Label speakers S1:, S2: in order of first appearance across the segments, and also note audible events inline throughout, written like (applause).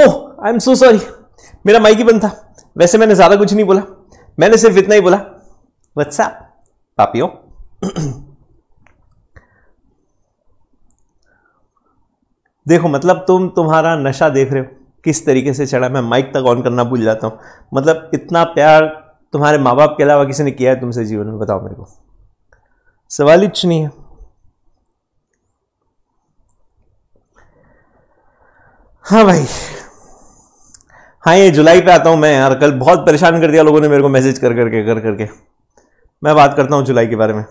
S1: Oh I am so sorry मेरा mic ही बंद था वैसे मैंने ज़्यादा कुछ नहीं बोला मैंने सिर्फ इतना ही बोला व्हाट्सएप पापियो देखो मतलब तुम तुम्हारा नशा देख रहे हो किस तरीके से चढ़ा मैं माइक तक ऑन करना भूल जाता हूँ मतलब इतना प्यार तुम्हारे माँ बाप के अलावा किसी ने किया है तुमसे जीवन में बताओ मेरे को सवाल इच्छ नहीं है हाँ भाई हाँ ये जुलाई पे आता हूँ मैं यार कल बहुत परेशान कर दिया लोगों ने मेरे को मैसेज कर करके कर करके मैं बात करता हूँ जुलाई के बारे में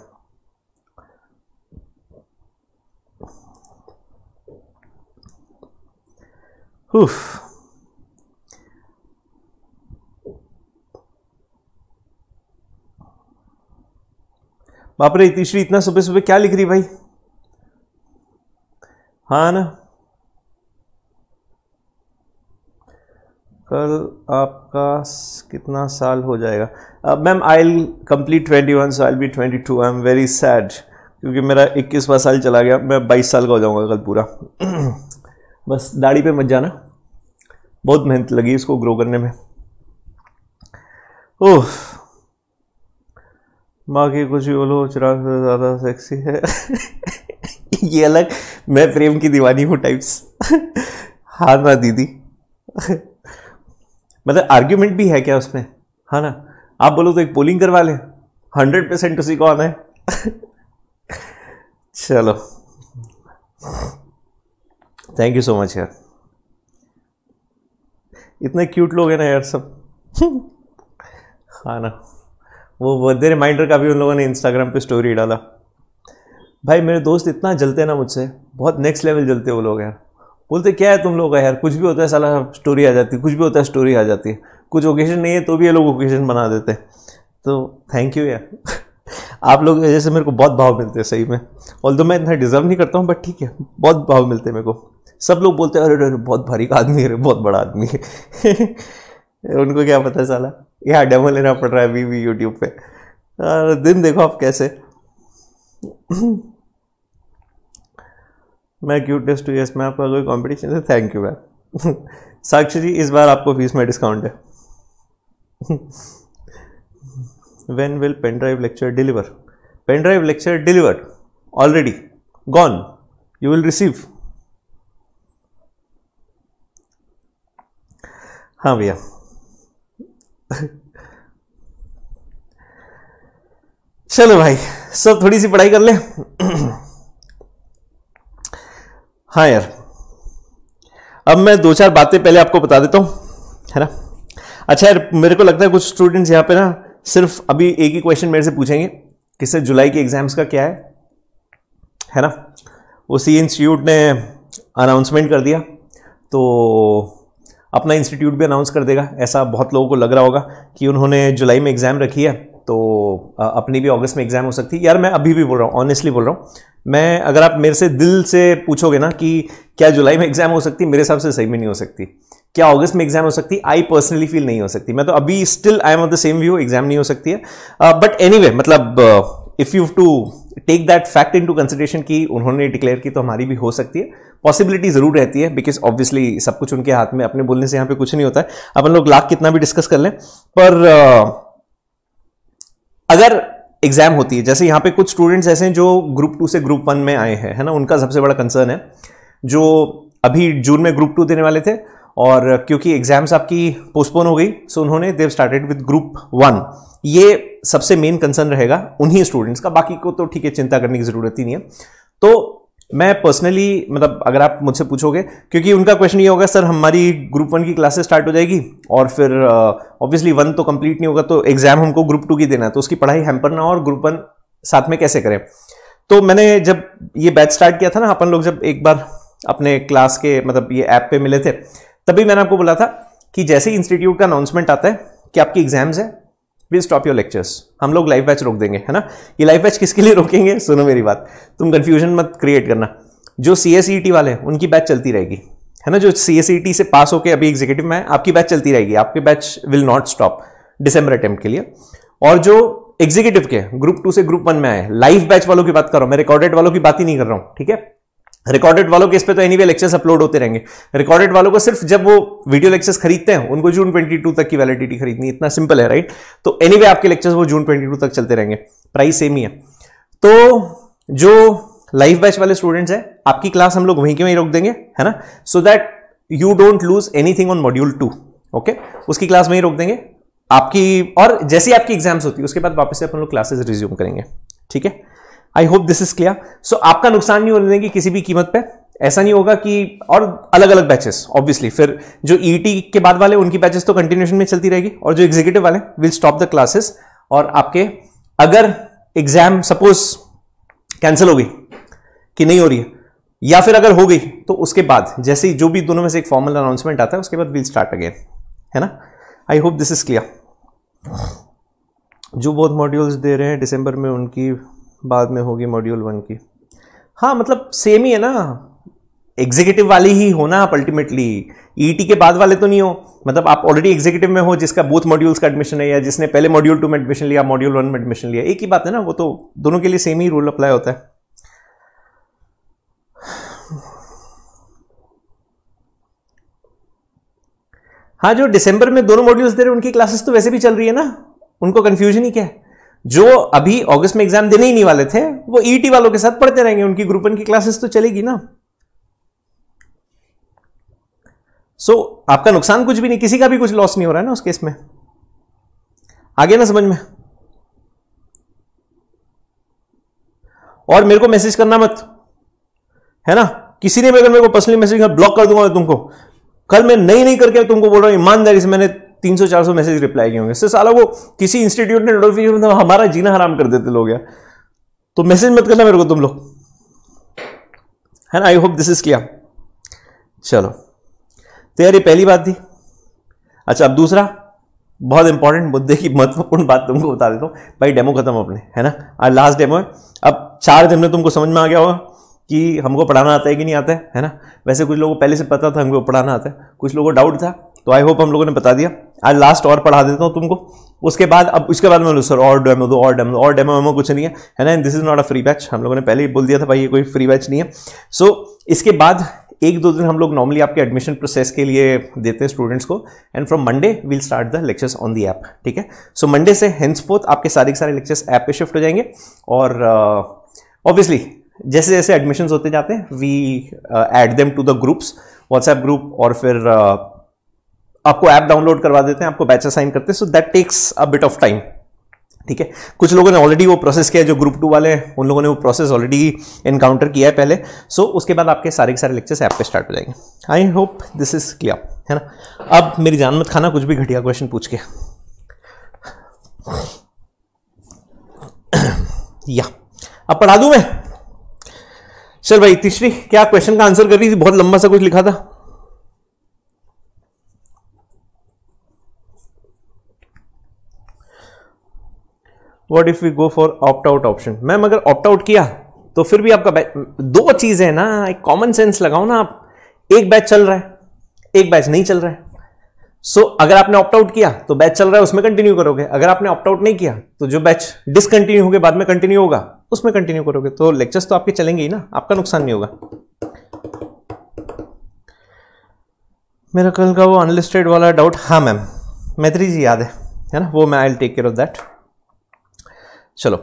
S1: उफ़ बाप रे तीसरी इतना सुबह सुबह क्या लिख रही भाई हाँ ना कल आपका कितना साल हो जाएगा ma'am I complete twenty one so I be twenty two I am very sad क्योंकि मेरा इक्कीसवा साल चला गया मैं बाईस साल का हो जाऊँगा कल पूरा (clears throat) बस दाढ़ी पे मत जाना बहुत मेहनत लगी इसको ग्रो करने में ओह माँ की कुछ बोलो चिराग से ज़्यादा सेक्सी है (laughs) ये अलग मैं प्रेम की दीवानी हूँ टाइप्स (laughs) हाँ ना दीदी (laughs) मतलब आर्ग्यूमेंट भी है क्या उसमें है हाँ ना आप बोलो तो एक पोलिंग करवा लें हंड्रेड परसेंट उसी को आना है (laughs) चलो थैंक यू सो मच यार इतने क्यूट लोग हैं ना यार सब (laughs) हाँ ना वो बर्थडे रिमाइंडर का भी उन लोगों ने इंस्टाग्राम पे स्टोरी डाला भाई मेरे दोस्त इतना जलते हैं ना मुझसे बहुत नेक्स्ट लेवल जलते वो लोग यार बोलते क्या है तुम लोग यार कुछ भी होता है साला स्टोरी आ जाती है कुछ भी होता है स्टोरी आ जाती है कुछ ओकेजन नहीं है तो भी ये लोग ओकेजन बना देते हैं तो थैंक यू यार (laughs) आप लोग जैसे मेरे को बहुत भाव मिलते हैं सही में ऑल तो मैं इतना डिजर्व नहीं करता हूँ बट ठीक है बहुत भाव मिलते हैं मेरे को सब लोग बोलते हैं अरे अरे बहुत भारी का आदमी है बहुत बड़ा आदमी है (laughs) उनको क्या पता साला यहाँ डेमो लेना पड़ रहा है अभी भी यूट्यूब पर दिन देखो आप कैसे (clears throat) मैं क्यू टेस्ट टू एस में आपका कोई कॉम्पिटिशन है thank you ma'am Sakshi ji इस बार आपको फीस में डिस्काउंट है when will pen drive lecture deliver pen drive lecture deliver already gone you will receive हाँ भैया (laughs) चलो भाई सब थोड़ी सी पढ़ाई कर लें (clears throat) हाँ यार अब मैं दो चार बातें पहले आपको बता देता हूँ है ना अच्छा यार मेरे को लगता है कुछ स्टूडेंट्स यहाँ पे ना सिर्फ अभी एक ही क्वेश्चन मेरे से पूछेंगे कि सर जुलाई के एग्ज़ाम्स का क्या है है ना उसी इंस्टीट्यूट ने अनाउंसमेंट कर दिया तो अपना इंस्टीट्यूट भी अनाउंस कर देगा ऐसा बहुत लोगों को लग रहा होगा कि उन्होंने जुलाई में एग्ज़ाम रखी है तो अपनी भी अगस्त में एग्ज़ाम हो सकती है यार मैं अभी भी बोल रहा हूँ ऑनेस्टली बोल रहा हूँ मैं अगर आप मेरे से दिल से पूछोगे ना कि क्या जुलाई में एग्ज़ाम हो सकती मेरे हिसाब से सही में नहीं हो सकती क्या अगस्त में एग्जाम हो सकती आई पर्सनली फील नहीं हो सकती मैं तो अभी still I am of the same view exam नहीं हो सकती है बट एनी anyway, मतलब if you to take that fact into consideration की उन्होंने डिक्लेयर की तो हमारी भी हो सकती है पॉसिबिलिटी ज़रूर रहती है बिकॉज ऑब्वियसली सब कुछ उनके हाथ में अपने बोलने से यहाँ पे कुछ नहीं होता है अपन लोग लाख कितना भी डिस्कस कर लें पर uh, अगर एग्जाम होती है जैसे यहाँ पे कुछ स्टूडेंट्स ऐसे हैं जो ग्रुप टू से ग्रुप वन में आए हैं है ना उनका सबसे बड़ा कंसर्न है जो अभी जून में ग्रुप टू देने वाले थे और क्योंकि एग्जाम्स आपकी पोस्टपोन हो गई सो उन्होंने they've started with group one ये सबसे मेन कंसर्न रहेगा उन्हीं स्टूडेंट्स का बाकी को तो ठीक है चिंता करने की ज़रूरत ही नहीं है तो मैं पर्सनली मतलब अगर आप मुझसे पूछोगे क्योंकि उनका क्वेश्चन ये होगा सर हमारी ग्रुप वन की क्लासेस स्टार्ट हो जाएगी और फिर ऑब्वियसली uh, वन तो कंप्लीट नहीं होगा तो एग्जाम हमको ग्रुप टू की देना है तो उसकी पढ़ाई हैम्पर ना और ग्रुप वन साथ में कैसे करें तो मैंने जब ये बैच स्टार्ट किया था ना अपन लोग जब एक बार अपने क्लास के मतलब ये ऐप पे मिले थे तभी मैंने आपको बोला था कि जैसे ही इंस्टीट्यूट का अनाउंसमेंट आता है कि आपकी एग्जाम्स है विल स्टॉप योर लेक्चर्स हम लोग लाइव बैच रोक देंगे है ना ये लाइव बैच किसके लिए रोकेंगे सुनो मेरी बात तुम कन्फ्यूजन मत क्रिएट करना जो सी एस ई टी वाले हैं उनकी बैच चलती रहेगी है ना जो सी एस ई टी से पास होकर अभी एग्जीक्यूटिव में है आपकी बैच चलती रहेगी आपकी batch will not stop December attempt के लिए और जो एग्जीक्यूटिव के ग्रुप टू से ग्रुप वन में आए लाइव बैच वालों की बात कर रहा हूँ मैं रिकॉर्डेड वालों की बात ही नहीं कर रहा हूँ ठीक है रिकॉर्डेड वालों के इस पे तो एनी वे लेक्चर्स अपलोड होते रहेंगे रिकॉर्डेड वालों को सिर्फ जब वो वीडियो लेक्चर्स खरीदते हैं उनको जून 22 तक की वैलिडिटी खरीदनी इतना सिंपल है राइट तो एनी वे आपके लेक्चर्स वो जून 22 तक चलते रहेंगे प्राइस सेम ही है तो जो लाइव बैच वाले स्टूडेंट्स हैं आपकी क्लास हम लोग वहीं के वहीं रोक देंगे है ना so that you don't lose anything on module two okay उसकी क्लास वहीं रोक देंगे आपकी और जैसी आपकी एग्जाम्स होती है उसके बाद वापस से अपन लोग क्लासेस रिज्यूम करेंगे ठीक है I hope this is clear so आपका नुकसान नहीं होने देंगे किसी भी कीमत पे ऐसा नहीं होगा कि और अलग अलग बैचेस ऑब्वियसली फिर जो ईटी e के बाद वाले उनकी बैचेस तो कंटिन्यूशन में चलती रहेगी और जो एग्जीक्यूटिव वाले विल स्टॉप द क्लासेस और आपके अगर एग्जाम सपोज कैंसिल हो गई कि नहीं हो रही है या फिर अगर हो गई तो उसके बाद जैसे ही जो भी दोनों में से एक फॉर्मल अनाउंसमेंट आता है उसके बाद विल स्टार्ट अगेन है ना I hope this is clear जो बहुत मॉड्यूल्स दे रहे हैं दिसंबर में उनकी बाद में होगी मॉड्यूल वन की हाँ मतलब सेम ही है ना एग्जीक्यूटिव वाली ही हो ना आप अल्टीमेटली ईटी के बाद वाले तो नहीं हो मतलब आप ऑलरेडी एग्जीक्यूटिव में हो जिसका बूथ मॉड्यूल्स का एडमिशन है या जिसने पहले मॉड्यूल टू में एडमिशन लिया मॉड्यूल वन में एडमिशन लिया एक ही बात है ना वो तो दोनों के लिए सेम ही रूल अप्लाई होता है हाँ जो दिसंबर में दोनों मॉड्यूल्स दे रहे हैं उनकी क्लासेस तो वैसे भी चल रही है ना उनको कन्फ्यूजन ही क्या है जो अभी अगस्त में एग्जाम देने ही नहीं वाले थे वो ईटी e वालों के साथ पढ़ते रहेंगे उनकी ग्रुप वन की क्लासेस तो चलेगी ना सो so, आपका नुकसान कुछ भी नहीं किसी का भी कुछ लॉस नहीं हो रहा है ना उस केस में आगे ना समझ में और मेरे को मैसेज करना मत है ना किसी ने भी अगर मेरे को पर्सनली मैसेज ब्लॉक कर दूंगा तुमको कल मैं नहीं नहीं करके तुमको बोल रहा हूं ईमानदारी से मैंने 300 सौ मैसेज रिप्लाई किए होंगे सर साला वो किसी इंस्टीट्यूट ने नोटिफिकेशन मतलब हमारा जीना हराम कर देते लोग यार तो मैसेज मत करना मेरे को तुम लोग है ना आई होप दिस इज किया चलो तो यार ये पहली बात थी अच्छा अब दूसरा बहुत इंपॉर्टेंट मुद्दे की महत्वपूर्ण बात तुमको बता देता हूँ भाई डेमो खत्म अपने है ना आज लास्ट डेमो है अब चार दिन में तुमको समझ में आ गया होगा कि हमको पढ़ाना आता है कि नहीं आता है है ना वैसे कुछ लोगों को पहले से पता था हमको पढ़ाना आता है कुछ लोगों को डाउट था तो आई होप हम लोगों ने बता दिया आज लास्ट और पढ़ा देता हूँ तुमको उसके बाद अब उसके बाद मैं सर और डेमो दो और डेमो और डेमो वेमो कुछ नहीं है है ना this is not a free batch हम लोगों ने पहले ही बोल दिया था भाई ये कोई फ्री बैच नहीं है सो so, इसके बाद एक दो दिन हम लोग नॉर्मली आपके एडमिशन प्रोसेस के लिए देते हैं स्टूडेंट्स को and from Monday will start the lectures on the app ठीक है सो मंडे से हैंस आपके सारे के सारे लेक्चर्स ऐप पे शिफ्ट हो जाएंगे और ऑब्वियसली uh, जैसे जैसे एडमिशन होते जाते हैं we add them to the groups WhatsApp group और फिर uh, आपको ऐप डाउनलोड करवा देते हैं आपको बैच असाइन करते हैं so that takes a bit of time ठीक है कुछ लोगों ने ऑलरेडी वो प्रोसेस किया है जो ग्रुप टू वाले हैं उन लोगों ने वो प्रोसेस ऑलरेडी इनकाउंटर किया है पहले सो so, उसके बाद आपके सारे के सारे लेक्चर्स ऐप पे स्टार्ट हो जाएंगे I hope this is clear है ना अब मेरी जान मत खाना कुछ भी घटिया क्वेश्चन पूछ के या अब पढ़ा दू मैं चल भाई तीसरी क्या क्वेश्चन का आंसर कर रही थी बहुत लंबा सा कुछ लिखा था what if we go for opt out option ma'am अगर ऑप्ट आउट किया तो फिर भी आपका दो चीजें है ना एक कॉमन सेंस लगाओ ना आप एक बैच चल रहा है एक बैच नहीं चल रहा है सो so, अगर आपने ऑप्ट आउट किया तो बैच चल रहा है उसमें कंटिन्यू करोगे अगर आपने ऑप्ट आउट नहीं किया तो जो बैच डिसकंटिन्यू होगे बाद में कंटिन्यू होगा उसमें कंटिन्यू करोगे तो लेक्चर्स तो आपके चलेंगे ही ना आपका नुकसान नहीं होगा मेरा कल का वो अनलिस्टेड वाला डाउट हाँ मैम मैत्री जी याद है है ना वो मैं I take care of that चलो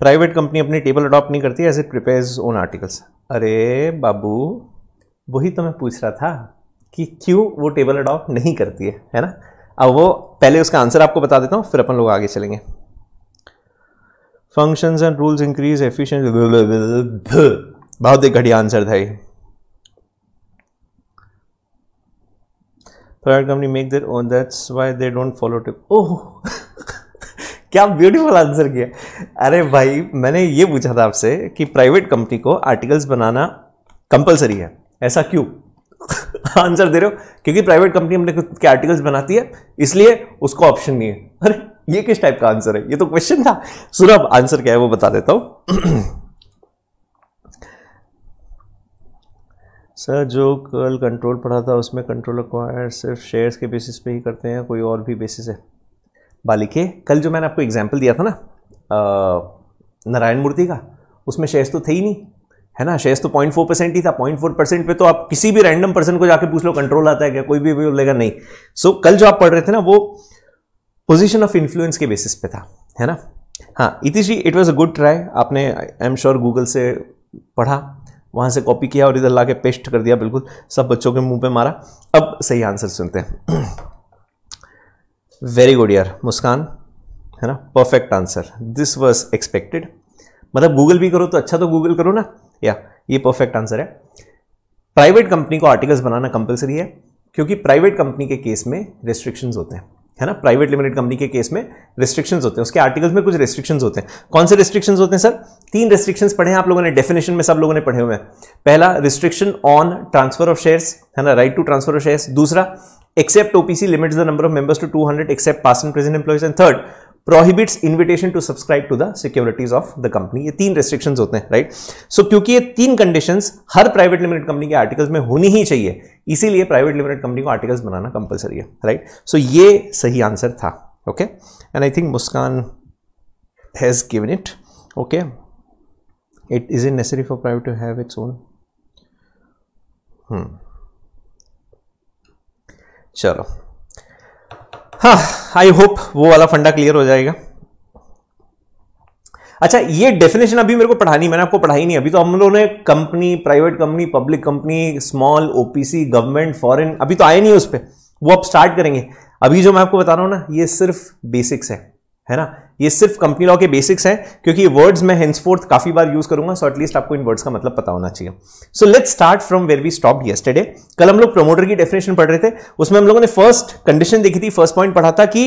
S1: प्राइवेट कंपनी अपनी टेबल अडॉप्ट नहीं करती as it prepare own articles अरे बाबू वही तो मैं पूछ रहा था कि क्यों वो टेबल अडॉप्ट नहीं करती है है ना अब वो पहले उसका आंसर आपको बता देता हूँ फिर अपन लोग आगे चलेंगे functions and rules increase efficient बहुत ही घटिया आंसर था ये private company make their own that's why they don't follow tip oh क्या ब्यूटीफुल आंसर किया अरे भाई मैंने ये पूछा था आपसे कि प्राइवेट कंपनी को आर्टिकल्स बनाना कंपलसरी है ऐसा क्यों आंसर (laughs) दे रहे हो क्योंकि प्राइवेट कंपनी हमने खुद के आर्टिकल्स बनाती है इसलिए उसको ऑप्शन नहीं है अरे ये किस टाइप का आंसर है ये तो क्वेश्चन था सुनो अब आंसर क्या है वो बता देता हूँ सर (clears throat) जो कल कंट्रोल पढ़ा था उसमें कंट्रोल अक्वायर सिर्फ शेयर्स के बेसिस पे ही करते हैं कोई और भी बेसिस है बालिक है कल जो मैंने आपको एग्जाम्पल दिया था ना नारायण मूर्ति का उसमें शेयर्स तो थे ही नहीं है ना शेयर्स तो पॉइंट फोर परसेंट ही था पॉइंट फोर परसेंट पे तो आप किसी भी रैंडम पर्सन को जाके पूछ लो कंट्रोल आता है क्या कोई भी बोलेगा नहीं सो so, कल जो आप पढ़ रहे थे ना वो पोजीशन ऑफ इन्फ्लुएंस के बेसिस पे था है ना हाँ Iti ji it was a good try आपने आई एम श्योर गूगल से पढ़ा वहाँ से कॉपी किया और इधर ला के पेस्ट कर दिया बिल्कुल सब बच्चों के मुंह पे मारा अब सही आंसर सुनते हैं वेरी गुड यार मुस्कान है ना perfect answer this was expected मतलब गूगल भी करो तो अच्छा तो गूगल करो ना या ये परफेक्ट आंसर है प्राइवेट कंपनी को आर्टिकल्स बनाना कंपलसरी है क्योंकि प्राइवेट कंपनी के केस में रिस्ट्रिक्शंस होते हैं है ना प्राइवेट लिमिटेड कंपनी के केस में रिस्ट्रिक्शंस होते हैं उसके आर्टिकल्स में कुछ रिस्ट्रिक्शंस होते हैं कौन से रिस्ट्रिक्शंस होते हैं सर तीन रिस्ट्रिक्शंस पढ़े हैं आप लोगों ने डेफिनेशन में सब लोगों ने पढ़े हुए हैं पहला restriction on transfer of shares है ना right to transfer of shares दूसरा except OPC limits the number of members to 200 except past and present employees and third prohibits invitation to subscribe to the securities of the company ये तीन restriction होते हैं right so क्योंकि ये तीन condition हर private limited company के articles में होनी ही चाहिए इसीलिए प्राइवेट लिमिटेड कंपनी को आर्टिकल्स बनाना कंपलसरी है राइट right? सो so, ये सही आंसर था okay and I think Muskaan has given it okay it is in necessary for private to have its own चलो हाँ आई होप वो वाला फंडा क्लियर हो जाएगा अच्छा ये डेफिनेशन अभी मेरे को पढ़ानी मैंने आपको पढ़ाई नहीं अभी तो हम लोगों ने company private company public company small OPC government foreign अभी तो आए नहीं उस पर वो आप स्टार्ट करेंगे अभी जो मैं आपको बता रहा हूं ना ये सिर्फ बेसिक्स है है ना ये सिर्फ कंपनी लॉ के बेसिक्स हैं क्योंकि वर्ड्स मैं हेन्सफोर्थ काफी बार यूज करूंगा सो एटलीस्ट आपको इन वर्ड्स का मतलब पता होना चाहिए so let's start from where we stop yesterday कल हम लोग प्रोमोटर की डेफिनेशन पढ़ रहे थे उसमें हम लोगों ने फर्स्ट कंडीशन देखी थी फर्स्ट पॉइंट पढ़ा था कि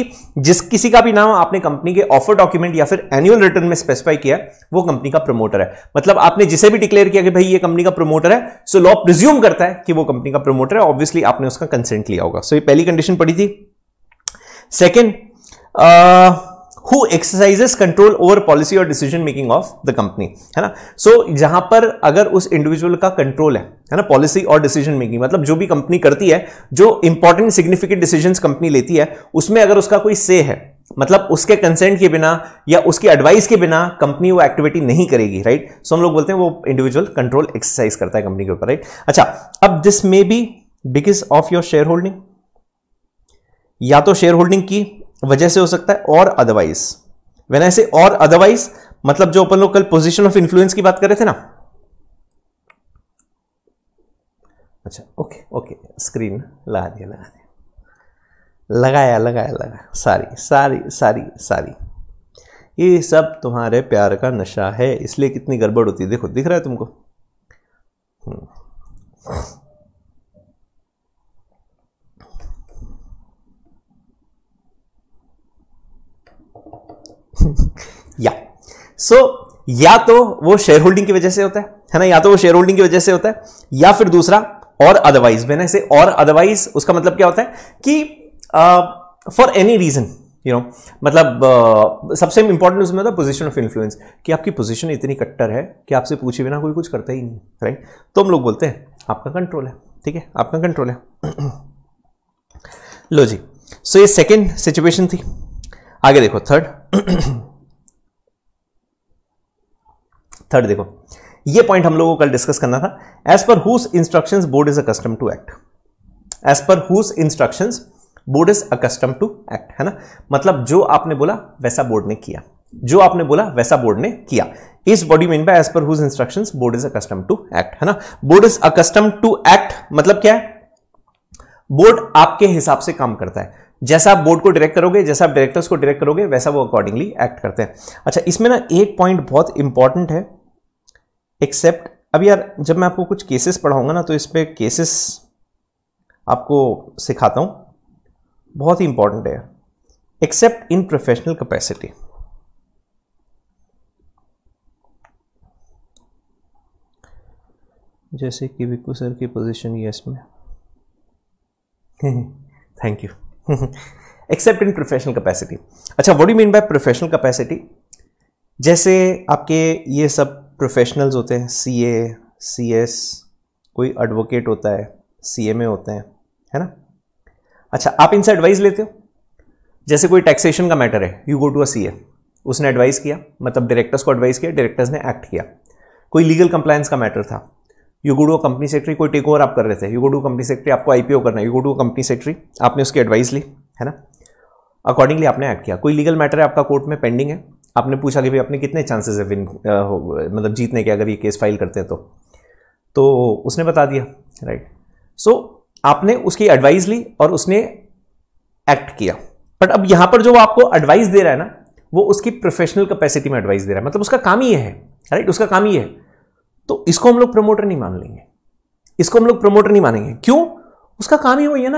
S1: जिस किसी का भी नाम आपने कंपनी के ऑफर डॉक्यूमेंट या फिर एनुअल रिटर्न में स्पेसिफाई किया वो कंपनी का प्रोमोटर है मतलब आपने जिसे भी डिक्लेयर किया कि भाई ये कंपनी का प्रोमोटर है सो लॉ प्रिज्यूम करता है कि वो कंपनी का प्रोमोटर है ऑब्वियसली आपने उसका कंसेंट लिया होगा सो so, ये पहली कंडीशन पड़ी थी second who exercises control over policy और decision making of the company है ना सो so, जहां पर अगर उस इंडिविजुअल का कंट्रोल है है ना पॉलिसी और डिसीजन मेकिंग मतलब जो भी कंपनी करती है जो इंपॉर्टेंट सिग्निफिकेंट डिसीजन कंपनी लेती है उसमें अगर उसका कोई से है मतलब उसके कंसेंट के बिना या उसकी एडवाइस के बिना कंपनी वो एक्टिविटी नहीं करेगी राइट सो so, हम लोग बोलते हैं वो इंडिविजुअल कंट्रोल एक्सरसाइज करता है कंपनी के ऊपर राइट अच्छा अब this may be because of your share holding या तो शेयर होल्डिंग की वजह से हो सकता है और अदरवाइज वेन ऐसे और अदरवाइज मतलब जो अपन लोग कल पोजिशन ऑफ इन्फ्लुएंस की बात कर रहे थे ना अच्छा ओके ओके स्क्रीन लगा दिया लगा दिया लगाया लगाया लगाया सारी सारी सारी सारी ये सब तुम्हारे प्यार का नशा है इसलिए कितनी गड़बड़ होती है देखो दिख रहा है तुमको हम्म। या सो so, या तो वो शेयर होल्डिंग की वजह से होता है है ना या तो वो शेयर होल्डिंग की वजह से होता है या फिर दूसरा और अदरवाइज मैंने इसे और अदरवाइज उसका मतलब क्या होता है कि for any reason you know मतलब uh, सबसे इंपॉर्टेंट उसमें होता है पोजिशन ऑफ इन्फ्लुएंस कि आपकी पोजिशन इतनी कट्टर है कि आपसे पूछे बिना कोई कुछ करता ही नहीं राइट तो हम लोग बोलते हैं आपका कंट्रोल है ठीक है आपका कंट्रोल है (clears throat) लो जी सो so, ये सेकेंड सिचुएशन थी आगे देखो थर्ड थर्ड देखो ये पॉइंट हम लोगों को कल डिस्कस करना था as per whose instruction board is accustom to act as per whose instruction board is accustom to act है ना मतलब जो आपने बोला वैसा बोर्ड ने किया जो आपने बोला वैसा बोर्ड ने किया इस body mean by as per whose instruction board is accustom to act है ना board is accustom to act मतलब क्या है बोर्ड आपके हिसाब से काम करता है जैसा आप बोर्ड को डायरेक्ट करोगे जैसा आप डायरेक्टर्स को डायरेक्ट करोगे वैसा वो अकॉर्डिंगली एक्ट करते हैं अच्छा इसमें ना एक पॉइंट बहुत इंपॉर्टेंट है एक्सेप्ट अब यार जब मैं आपको कुछ केसेस पढ़ाऊंगा ना तो इस पर केसेस आपको सिखाता हूँ बहुत ही इंपॉर्टेंट है एक्सेप्ट इन प्रोफेशनल कैपेसिटी जैसे कि विकू सर की पोजीशन यस में thank you except in professional capacity अच्छा what do mean by professional capacity जैसे आपके ये सब प्रोफेशनल्स होते हैं सी ए सी एस कोई एडवोकेट होता है सी एम ए होते हैं है ना अच्छा आप इनसे एडवाइस लेते हो जैसे कोई टैक्सेशन का मैटर है यू गो टू अ सी ए उसने एडवाइस किया मतलब डायरेक्टर्स को एडवाइस किया डायरेक्टर्स ने एक्ट किया कोई लीगल कंप्लायंस का मैटर था you go to a company secretary कोई टेक ओवर आप कर रहे थे you go to company secretary आपको आईपीओ करना है you go to company secretary आपने उसकी एडवाइस ली है ना अकॉर्डिंगली आपने एक्ट किया कोई लीगल मैटर है आपका कोर्ट में पेंडिंग है आपने पूछा कि भाई अपने कितने चांसेस है विन मतलब जीतने के अगर ये केस फाइल करते हैं तो तो उसने बता दिया राइट सो so, आपने उसकी एडवाइस ली और उसने एक्ट किया बट अब यहां पर जो आपको एडवाइस दे रहा है ना वो उसकी प्रोफेशनल कैपेसिटी में एडवाइस दे रहा है मतलब उसका काम ही है राइट उसका काम ही है तो इसको हम लोग प्रमोटर नहीं मान लेंगे इसको हम लोग प्रमोटर नहीं मानेंगे क्यों उसका काम ही वही है ना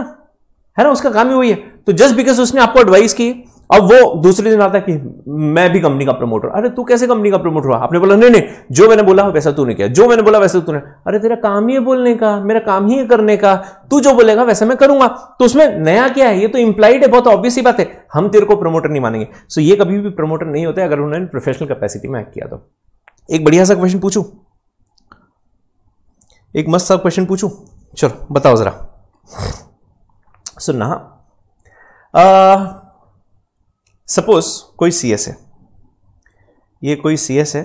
S1: है ना उसका काम ही वही है तो जस्ट बिकॉज उसने आपको एडवाइस की अब वो दूसरे दिन आता है कि मैं भी कंपनी का प्रमोटर अरे तू कैसे कंपनी का प्रमोटर हुआ आपने बोला नहीं नहीं जो मैंने बोला वैसा तूने किया जो मैंने बोला वैसा तूने अरे तेरा काम ही है बोलने का मेरा काम ही है करने का तू जो बोलेगा वैसा मैं करूंगा तो उसमें नया क्या है ये तो इंप्लाइड है बहुत ऑब्वियस ही बात है हम तेरे को प्रमोटर नहीं मानेंगे सो ये कभी भी प्रमोटर नहीं होते अगर उन्होंने प्रोफेशनल कैपेसिटी में एक्ट किया तो एक बढ़िया सा क्वेश्चन पूछू एक मस्त सा क्वेश्चन पूछू चलो बताओ जरा सुनना हाँ। सपोज कोई सी एस है ये कोई सी एस है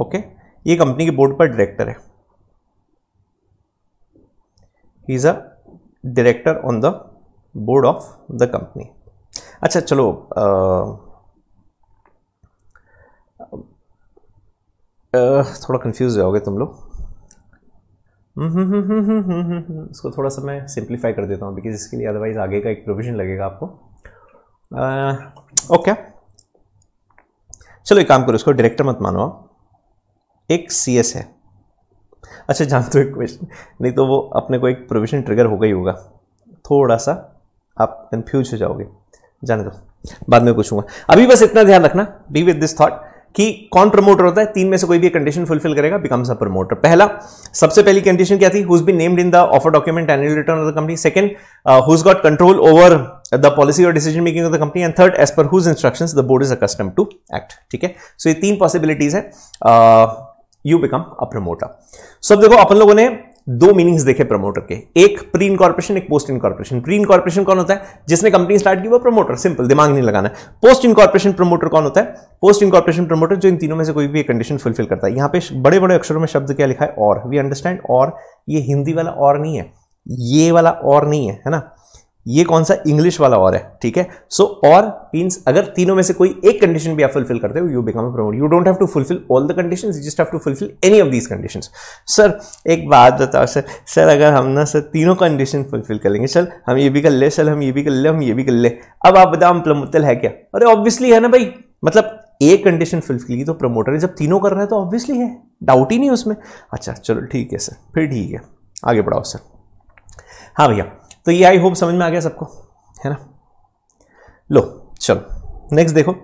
S1: ओके ये कंपनी के बोर्ड पर डायरेक्टर है he is a director on the board of the company अच्छा चलो आ, आ, थोड़ा कंफ्यूज जाओगे तुम लोग इसको थोड़ा सा मैं सिंप्लीफाई कर देता हूँ बिकॉज इसके लिए अदरवाइज आगे का एक प्रोविजन लगेगा आपको ओके uh, चलो एक काम करो इसको डायरेक्टर मत मानो एक सी एस है अच्छा जानते हो एक क्वेश्चन नहीं तो वो अपने को एक प्रोविजन ट्रिगर हो गई होगा थोड़ा सा आप कंफ्यूज हो जाओगे जाने दो बाद में पूछूंगा अभी बस इतना ध्यान रखना बी विद दिस थॉट कि कौन प्रमोटर होता है तीन में से कोई भी कंडीशन फुलफिल करेगा बिकम्स अ प्रमोटर पहला सबसे पहली कंडीशन क्या थी whose be named in the offer document annual return of the company second whose got control over the policy और decision making of the company and third as per whose instructions the board is accustom to act ठीक है सो ये तीन possibilities है you become a promoter सब देखो अपन लोगों ने दो मीनिंग्स देखे प्रमोटर के एक प्री इनकॉर्पोरेशन एक पोस्ट इनकॉर्पोरेशन प्री इनकॉर्पोरेशन कौन होता है जिसने कंपनी स्टार्ट की वो प्रमोटर सिंपल दिमाग नहीं लगाना है पोस्ट इनकॉर्पोरेशन प्रमोटर कौन होता है पोस्ट इनकॉर्पोरेशन प्रमोटर जो इन तीनों में से कोई भी एक कंडीशन फुलफिल करता है यहां पे बड़े बड़े अक्षरों में शब्द क्या लिखा है और वी अंडरस्टैंड और ये हिंदी वाला और नहीं है ये वाला और नहीं है है ना ये कौन सा इंग्लिश वाला और है ठीक है सो और मीन्स अगर तीनों में से कोई एक कंडीशन भी आप फुलफिल करते हो you become promote you don't have to fulfil all the condition you just have to fulfil any of these condition sir एक बात बताओ सर सर अगर हम ना सर तीनों कंडीशन फुलफिल कर लेंगे सर हम ये भी कर ले सर हम ये भी कर ले हम ये भी कर ले अब आप बताओ हम प्लमुतल है क्या अरे ऑब्वियसली है ना भाई मतलब एक कंडीशन फुलफिल की तो प्रमोटर जब तीनों कर रहे हैं तो ऑब्वियसली है डाउट ही नहीं उसमें अच्छा चलो ठीक है सर फिर ठीक है आगे बढ़ाओ सर हाँ भैया तो ये आई होप समझ में आ गया सबको है ना लो चलो नेक्स्ट देखो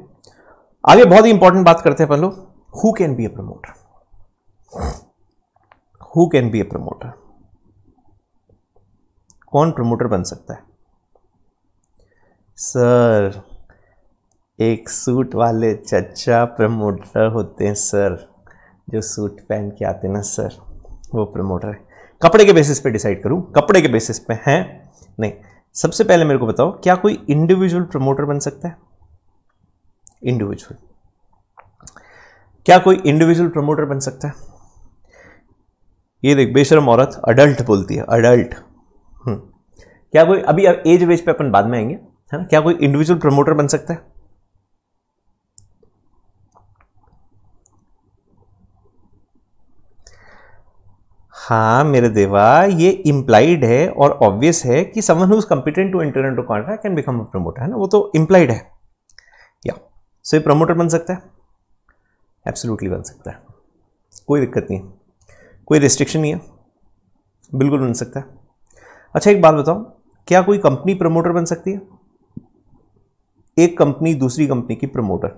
S1: आगे बहुत ही इंपॉर्टेंट बात करते हैं अपन लोग who can be a promoter who can be a promoter कौन प्रमोटर बन सकता है सर एक सूट वाले चचा प्रमोटर होते हैं सर जो सूट पहन के आते हैं ना सर वो प्रमोटर है कपड़े के बेसिस पे डिसाइड करूं कपड़े के बेसिस पे हैं नहीं सबसे पहले मेरे को बताओ क्या कोई इंडिविजुअल प्रमोटर बन सकता है इंडिविजुअल क्या कोई इंडिविजुअल प्रमोटर बन सकता है ये देख बेशरम औरत अडल्ट बोलती है अडल्ट हम्म. क्या कोई अभी एज वेज पे अपन बाद में आएंगे है ना क्या कोई इंडिविजुअल प्रमोटर बन सकता है हाँ मेरे देवा ये इम्प्लाइड है और ऑब्वियस है कि someone who is to enter into contract can become a promoter है ना वो तो इम्प्लाइड है या सो ये प्रमोटर बन सकता है एब्सोल्युटली बन सकता है कोई दिक्कत नहीं कोई रिस्ट्रिक्शन नहीं है बिल्कुल बन सकता है अच्छा एक बात बताओ क्या कोई कंपनी प्रमोटर बन सकती है एक कंपनी दूसरी कंपनी की प्रमोटर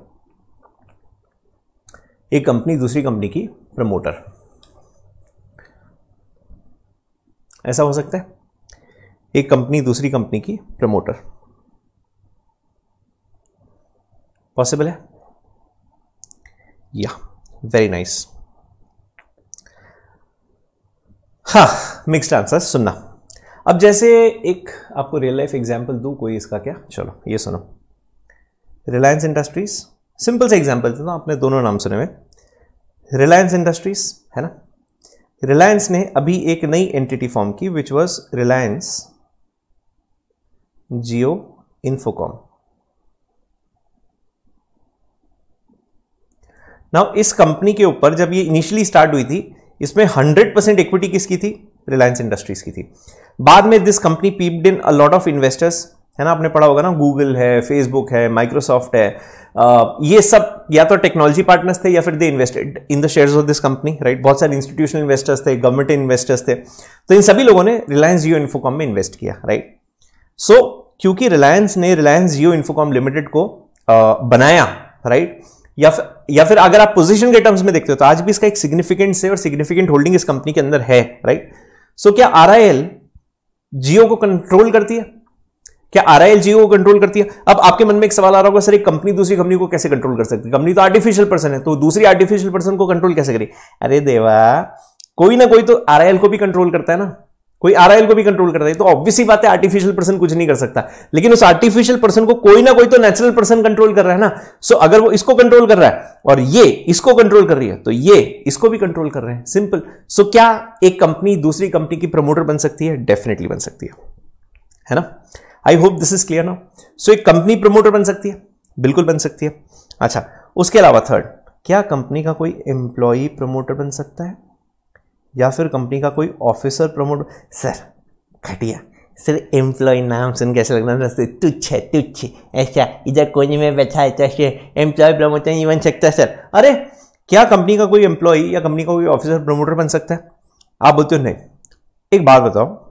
S1: एक कंपनी दूसरी कंपनी की प्रमोटर ऐसा हो सकता है एक कंपनी दूसरी कंपनी की प्रमोटर पॉसिबल है या वेरी नाइस हा मिक्सड आंसर सुनना अब जैसे एक आपको रियल लाइफ एग्जांपल दू कोई इसका क्या चलो ये सुनो रिलायंस इंडस्ट्रीज सिंपल से एग्जांपल देता हूँ आपने दोनों नाम सुने हुए रिलायंस इंडस्ट्रीज है ना रिलायंस ने अभी एक नई एंटिटी फॉर्म की which was Reliance Jio Infocomm now इस कंपनी के ऊपर जब ये इनिशियली स्टार्ट हुई थी इसमें 100 परसेंट इक्विटी किसकी थी रिलायंस इंडस्ट्रीज की थी बाद में this company peeped in a lot of investors है ना आपने पढ़ा होगा ना गूगल है फेसबुक है माइक्रोसॉफ्ट है आ, ये सब या तो टेक्नोलॉजी पार्टनर्स थे या फिर they invested in the shares of this company right बहुत सारे इंस्टीट्यूशनल इन्वेस्टर्स थे गवर्नमेंट इन्वेस्टर्स थे तो इन सभी लोगों ने रिलायंस जियो इन्फोकॉम में इन्वेस्ट किया राइट सो so, क्योंकि रिलायंस ने रिलायंस जियो इन्फोकॉम लिमिटेड को आ, बनाया राइट या फिर या फिर अगर आप पोजिशन के टर्म्स में देखते हो तो आज भी इसका एक सिग्निफिकेंट से और सिग्निफिकेंट होल्डिंग इस कंपनी के अंदर है राइट सो so, क्या आर जियो को कंट्रोल करती है क्या आर आई को कंट्रोल करती है अब आपके मन में एक सवाल आ रहा होगा सर एक कंपनी दूसरी कंपनी को कैसे कंट्रोल कर सकती है कंपनी तो आर्टिफिशियल पर्सन है तो दूसरी आर्टिफिशियल पर्सन को कंट्रोल कैसे करे अरे देवा कोई ना कोई तो आर को भी कंट्रोल करता है ना कोई आर को भी कंट्रोल करता है तो ऑब्वियसली बात है आर्टिफिशियल पर्सन कुछ नहीं कर सकता लेकिन उस आर्टिफिशियल पर्सन को कोई ना कोई तो नेचुरल पर्सन कंट्रोल कर रहा है ना सो अगर वो इसको कंट्रोल कर रहा है और ये इसको कंट्रोल कर रही है तो ये इसको भी कंट्रोल कर रहे हैं सिंपल सो क्या एक कंपनी दूसरी कंपनी की प्रमोटर बन सकती है डेफिनेटली बन सकती है है ना I hope this is clear now so एक कंपनी प्रमोटर बन सकती है बिल्कुल बन सकती है अच्छा उसके अलावा थर्ड क्या कंपनी का कोई एम्प्लॉई प्रमोटर बन सकता है या फिर कंपनी का कोई ऑफिसर प्रमोटर सर घटिया सर एम्प्लॉय नाम सुन कैसे लगना है तुच्छ है तुच्छ ऐसा इधर कोने में बैठा है चाहिए एम्प्लॉय प्रमोटर नहीं बन सकता सर अरे क्या कंपनी का कोई एम्प्लॉय या कंपनी का कोई ऑफिसर प्रमोटर बन सकता है आप बोलते हो नहीं एक बात बताओ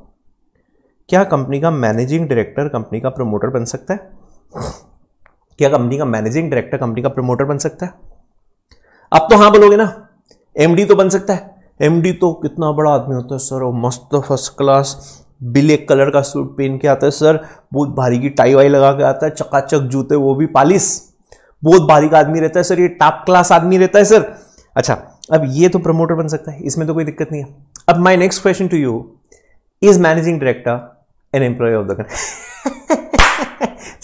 S1: क्या कंपनी का मैनेजिंग डायरेक्टर कंपनी का प्रमोटर बन सकता है क्या कंपनी का मैनेजिंग डायरेक्टर कंपनी का प्रमोटर बन सकता है आप तो हाँ बोलोगे ना एमडी तो बन सकता है एमडी तो कितना बड़ा आदमी होता है सर वो मस्त फर्स्ट क्लास ब्लैक कलर का सूट पहन के आता है सर बहुत भारी की टाई वाई लगा के आता है चकाचक जूते वो भी पालिस बहुत भारी का आदमी रहता है सर ये टॉप क्लास आदमी रहता है सर अच्छा अब ये तो प्रमोटर बन सकता है इसमें तो कोई दिक्कत नहीं है अब my next question to you is managing director an employ of the country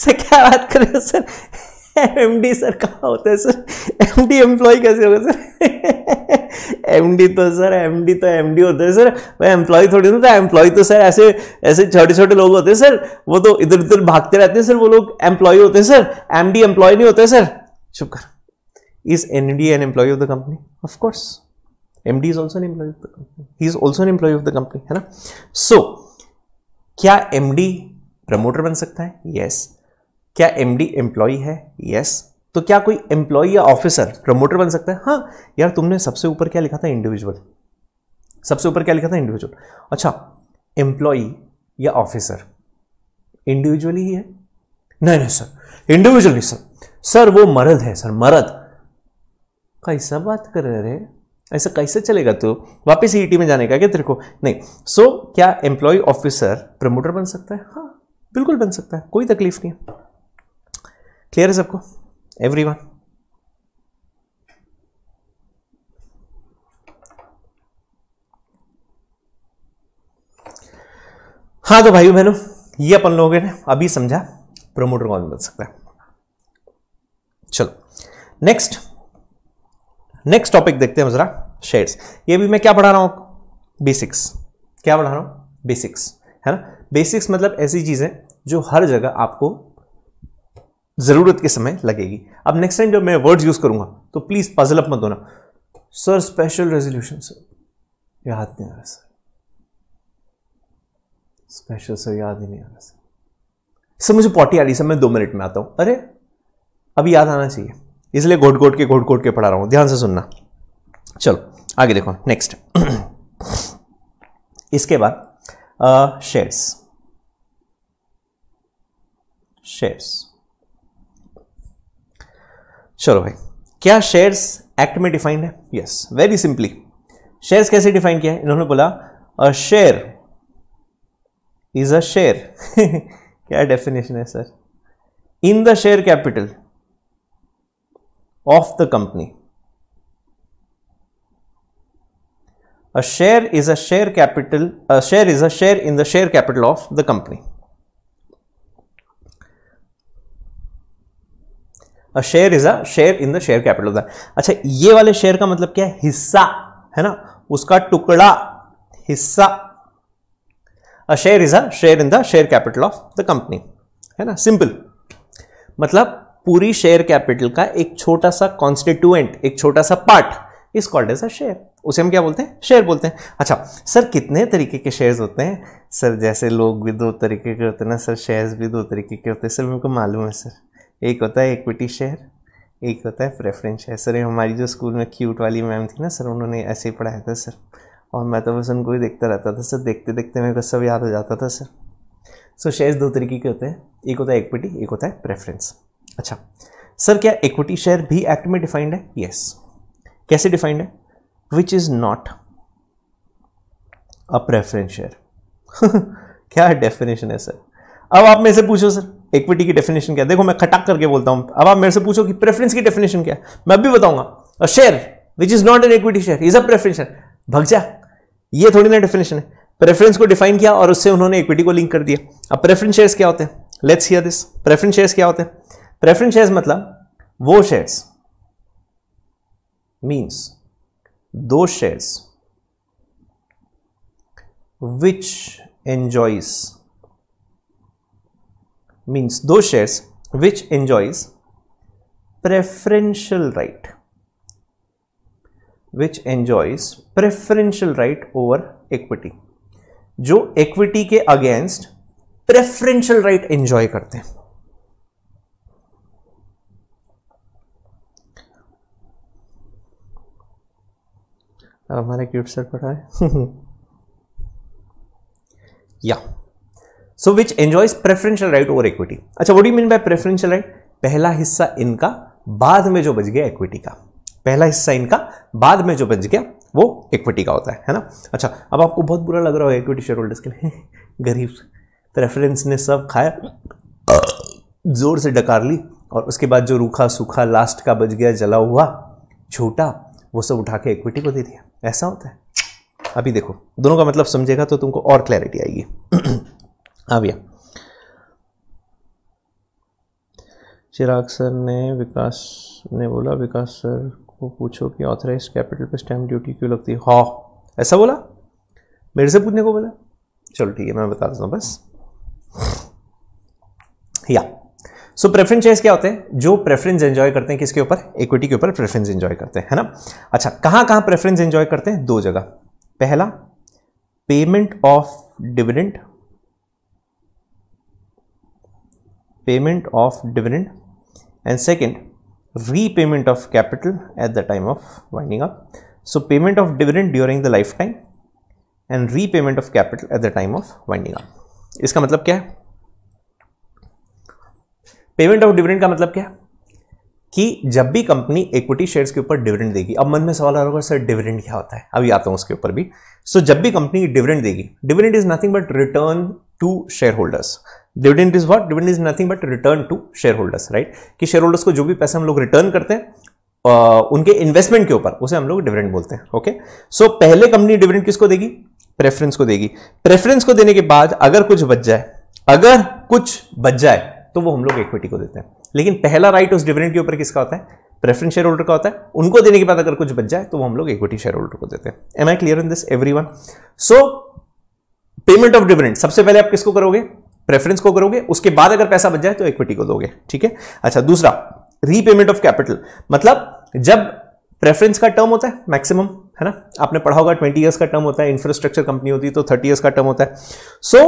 S1: sir क्या बात कर रहे हो सर एम डी सर कहाँ होता है सर एम डी एम्प्लॉय कैसे होगा सर एम डी तो सर एम डी तो एम डी होते हैं सर वह एम्प्लॉय तो तो थोड़ी ना था एम्प्लॉय तो सर ऐसे ऐसे छोटे छोटे लोग होते हैं सर वो तो इधर उधर भागते रहते हैं सर वो लोग एम्प्लॉय होते हैं सर एम डी एम्प्लॉय नहीं होते सर चुप कर is an D an employ of the company of course M D is also an employ of the company he is also an employ of the company है ना so so, क्या MD promoter बन सकता है yes क्या MD employ है yes तो क्या कोई एम्प्लॉय या ऑफिसर प्रमोटर बन सकता है हाँ यार तुमने सबसे ऊपर क्या लिखा था इंडिविजुअल सबसे ऊपर क्या लिखा था इंडिविजुअल अच्छा एम्प्लॉय या ऑफिसर इंडिविजुअल ही है नहीं नहीं सर इंडिविजुअल सर सर वो मर्द है सर मर्द कैसा बात कर रहे ऐसा कैसे चलेगा तो वापस ईटी e में जाने का क्या तेरे को नहीं सो so, क्या एम्प्लॉय ऑफिसर प्रमोटर बन सकता है हाँ बिल्कुल बन सकता है कोई तकलीफ नहीं है क्लियर है सबको एवरी वन हाँ तो भाई बहनों ये अपन लोगों ने अभी समझा प्रमोटर कौन बन सकता है चलो नेक्स्ट नेक्स्ट टॉपिक देखते हैं जरा शेड्स ये भी मैं क्या पढ़ा रहा हूँ बेसिक्स क्या पढ़ा रहा हूँ बेसिक्स है ना बेसिक्स मतलब ऐसी चीज़ें जो हर जगह आपको ज़रूरत के समय लगेगी अब नेक्स्ट टाइम जब मैं वर्ड्स यूज़ करूँगा तो प्लीज़ पजल अप मत होना सर स्पेशल रेजोल्यूशन सर याद नहीं आ रहा सर स्पेशल सर याद ही नहीं आ रहा सर सर मुझे पॉटी आ रही सर मैं दो मिनट में आता हूँ अरे अभी याद आना चाहिए इसलिए घोट घोट के घोट घोट के पढ़ा रहा हूं ध्यान से सुनना चलो आगे देखो नेक्स्ट इसके बाद शेयर्स शेयर्स चलो भाई क्या शेयर्स एक्ट में डिफाइंड है यस वेरी सिंपली शेयर्स कैसे डिफाइन किया है इन्होंने बोला a share is a share क्या डेफिनेशन है sir in the share capital of the company a share is a share capital a share is a share in the share capital of the company a share is a share in the share capital होता है अच्छा ये वाले share का मतलब क्या है हिस्सा है ना उसका टुकड़ा हिस्सा a share is a share in the share capital of the company है ना सिंपल मतलब पूरी शेयर कैपिटल का एक छोटा सा कॉन्स्टिट्यूएंट एक छोटा सा पार्ट इस कॉल्ड एज अ शेयर उसे हम क्या बोलते हैं शेयर बोलते हैं अच्छा सर कितने तरीके के शेयर्स होते हैं सर जैसे लोग भी दो तरीके के होते हैं ना सर शेयर्स भी दो तरीके के होते हैं सर मेरे को मालूम है सर एक होता है इक्विटी शेयर एक होता है प्रेफरेंस शेयर सर हमारी जो स्कूल में क्यूट वाली मैम थी ना सर उन्होंने ऐसे ही पढ़ाया था सर और मैं तो बस उनको ही देखता रहता था सर देखते देखते मेरे को सब याद हो जाता था सर सो शेयर्स दो तरीके के होते हैं एक होता है इक्विटी एक होता है प्रेफरेंस अच्छा सर क्या इक्विटी शेयर भी एक्ट में डिफाइंड है यस yes. कैसे डिफाइंड है which is not a preference share क्या डेफिनेशन है सर अब आप मेरे से पूछो सर इक्विटी की डेफिनेशन क्या देखो मैं खटाक करके बोलता हूं अब आप मेरे से पूछो कि प्रेफरेंस की डेफिनेशन क्या है मैं भी बताऊंगा share which is not an equity share is a preference share भग जा ये थोड़ी ना डेफिनेशन है प्रेफरेंस को डिफाइन किया और उससे उन्होंने इक्विटी को लिंक कर दिया अब प्रेफरेंस शेयर्स क्या होते हैं let's hear this preference shares क्या होते हैं प्रेफरेंस शेयर्स मतलब वो shares means those shares which enjoys means those shares which enjoys preferential right which enjoys preferential right over equity जो इक्विटी के अगेंस्ट प्रेफरेंशियल राइट एंजॉय करते हैं अब हमारे क्यूट सर पढ़ा है या so which enjoys preferential right over equity अच्छा what you mean by preferential right पहला हिस्सा इनका बाद में जो बच गया इक्विटी का पहला हिस्सा इनका बाद में जो बच गया वो इक्विटी का होता है है ना अच्छा अब आपको बहुत बुरा लग रहा होगा इक्विटी शेयर होल्डर्स के लिए (laughs) गरीब प्रेफरेंस ने सब खाया जोर से डकार ली और उसके बाद जो रूखा सूखा लास्ट का बच गया जला हुआ छोटा वो सब उठा के इक्विटी को दे दिया ऐसा होता है अभी देखो दोनों का मतलब समझेगा तो तुमको और क्लैरिटी आएगी हाँ (clears throat) भैया चिराग सर ने विकास ने बोला विकास सर को पूछो कि ऑथराइज कैपिटल पे स्टैंप ड्यूटी क्यों लगती है हा ऐसा बोला मेरे से पूछने को बोला चलो ठीक है मैं बता देता हूँ बस या सो प्रेफरेंस शेयर्स क्या होते हैं जो प्रेफरेंस एंजॉय करते हैं किसके ऊपर इक्विटी के ऊपर प्रेफरेंस एंजॉय करते हैं है ना अच्छा कहाँ कहाँ प्रेफरेंस एंजॉय करते हैं दो जगह पहला payment of dividend payment of dividend and second of capital at the time of winding up so payment of dividend during the life time and repayment of capital at the time of winding up इसका मतलब क्या है payment of dividend का मतलब क्या कि जब भी कंपनी इक्विटी शेयर्स के ऊपर डिविडेंड देगी अब मन में सवाल आ रहा होगा सर डिविडेंड क्या होता है अभी आता हूं उसके ऊपर भी सो so, जब भी कंपनी डिविडेंड देगी dividend is nothing but return to share holders dividend is what dividend is nothing but return to share holders right कि शेयर होल्डर्स को जो भी पैसा हम लोग रिटर्न करते हैं उनके इन्वेस्टमेंट के ऊपर उसे हम लोग डिविडेंड बोलते हैं ओके सो so, पहले कंपनी डिविडेंड किसको देगी प्रेफरेंस को देगी प्रेफरेंस को देने के बाद अगर कुछ बच जाए अगर कुछ बच जाए तो वो हम लोग इक्विटी को देते हैं लेकिन पहला राइट उस डिविडेंड के ऊपर किसका होता है प्रेफरेंस शेयर होल्डर का होता है उनको देने के बाद अगर कुछ बच जाए तो वो हम लोग इक्विटी शेयर होल्डर को देते हैं am I clear in this every one so payment of dividend सबसे पहले आप किसको करोगे प्रेफरेंस को करोगे उसके बाद अगर पैसा बच जाए तो इक्विटी को दोगे ठीक है अच्छा दूसरा रीपेमेंट ऑफ कैपिटल मतलब जब प्रेफरेंस का टर्म होता है मैक्सिमम है ना आपने पढ़ा होगा ट्वेंटी ईयर्स का टर्म होता है इंफ्रास्ट्रक्चर कंपनी होती है तो थर्टी ईयर्स का टर्म होता है सो so,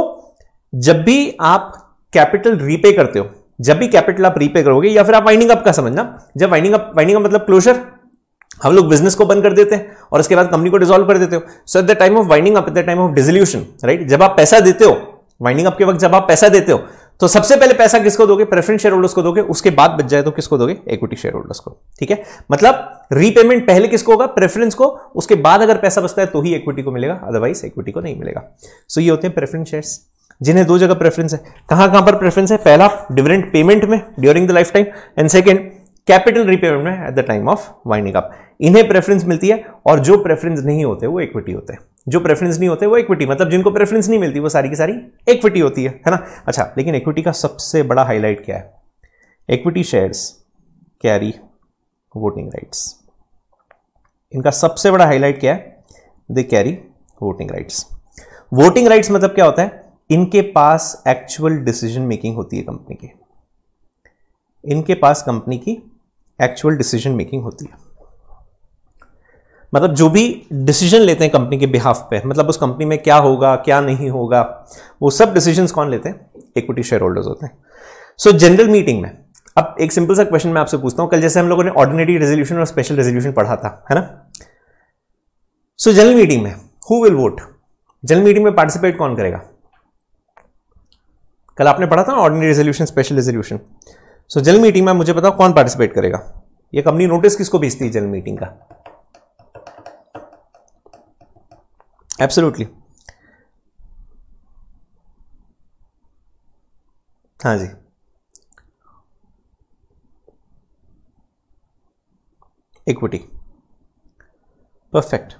S1: जब भी आप कैपिटल रीपे करते हो जब भी कैपिटल आप रीपे करोगे या फिर आप वाइंडिंग अप का समझना जब वाइंडिंग अप वाइंडिंग अप मतलब क्लोजर हम लोग बिजनेस को बंद कर देते हैं और उसके बाद कंपनी को डिसॉल्व कर देते हो so at the time of winding up at the time of dissolution right जब आप पैसा देते हो वाइंडिंग अप के वक्त जब आप पैसा देते हो तो सबसे पहले पैसा किसको दोगे प्रेफरेंस शेयर होल्डर्स को दोगे उसके बाद बच जाए तो किसको दोगे इक्विटी शेयर होल्डर्स को ठीक है मतलब रीपेमेंट पहले किसको होगा प्रेफरेंस को उसके बाद अगर पैसा बचता है तो ही इक्विटी को मिलेगा अदरवाइज इक्विटी को नहीं मिलेगा सो so, ये होते हैं प्रेफरेंस शेयर्स जिन्हें दो जगह प्रेफरेंस है कहां कहां पर प्रेफरेंस है पहला डिविडेंट पेमेंट में during the life time and second capital repayment में at the time of winding up इन्हें प्रेफरेंस मिलती है और जो प्रेफरेंस नहीं होते वो इक्विटी होते हैं जो प्रेफरेंस नहीं होते वो इक्विटी मतलब जिनको प्रेफरेंस नहीं मिलती वो सारी की सारी इक्विटी होती है है ना अच्छा लेकिन इक्विटी का सबसे बड़ा हाईलाइट क्या है equity shares carry voting rights इनका सबसे बड़ा हाईलाइट क्या है they carry voting rights voting rights मतलब क्या होता है इनके पास एक्चुअल डिसीजन मेकिंग होती है कंपनी की इनके पास कंपनी की एक्चुअल डिसीजन मेकिंग होती है मतलब जो भी डिसीजन लेते हैं कंपनी के बिहाफ पे मतलब उस कंपनी में क्या होगा क्या नहीं होगा वो सब डिसीजन कौन लेते हैं इक्विटी शेयर होल्डर्स होते हैं सो जनरल मीटिंग में अब एक सिंपल सा क्वेश्चन मैं आपसे पूछता हूँ कल जैसे हम लोगों ने ऑर्डिनरी रेजोल्यूशन और स्पेशल रेजोल्यूशन पढ़ा था है ना सो जनरल मीटिंग में who will vote general meeting में पार्टिसिपेट कौन करेगा कल आपने पढ़ा था ordinary resolution special resolution so general meeting में मुझे बताओ कौन पार्टिसिपेट करेगा ये कंपनी नोटिस किसको भेजती है जल मीटिंग का एब्सोल्युटली हाँ जी इक्विटी परफेक्ट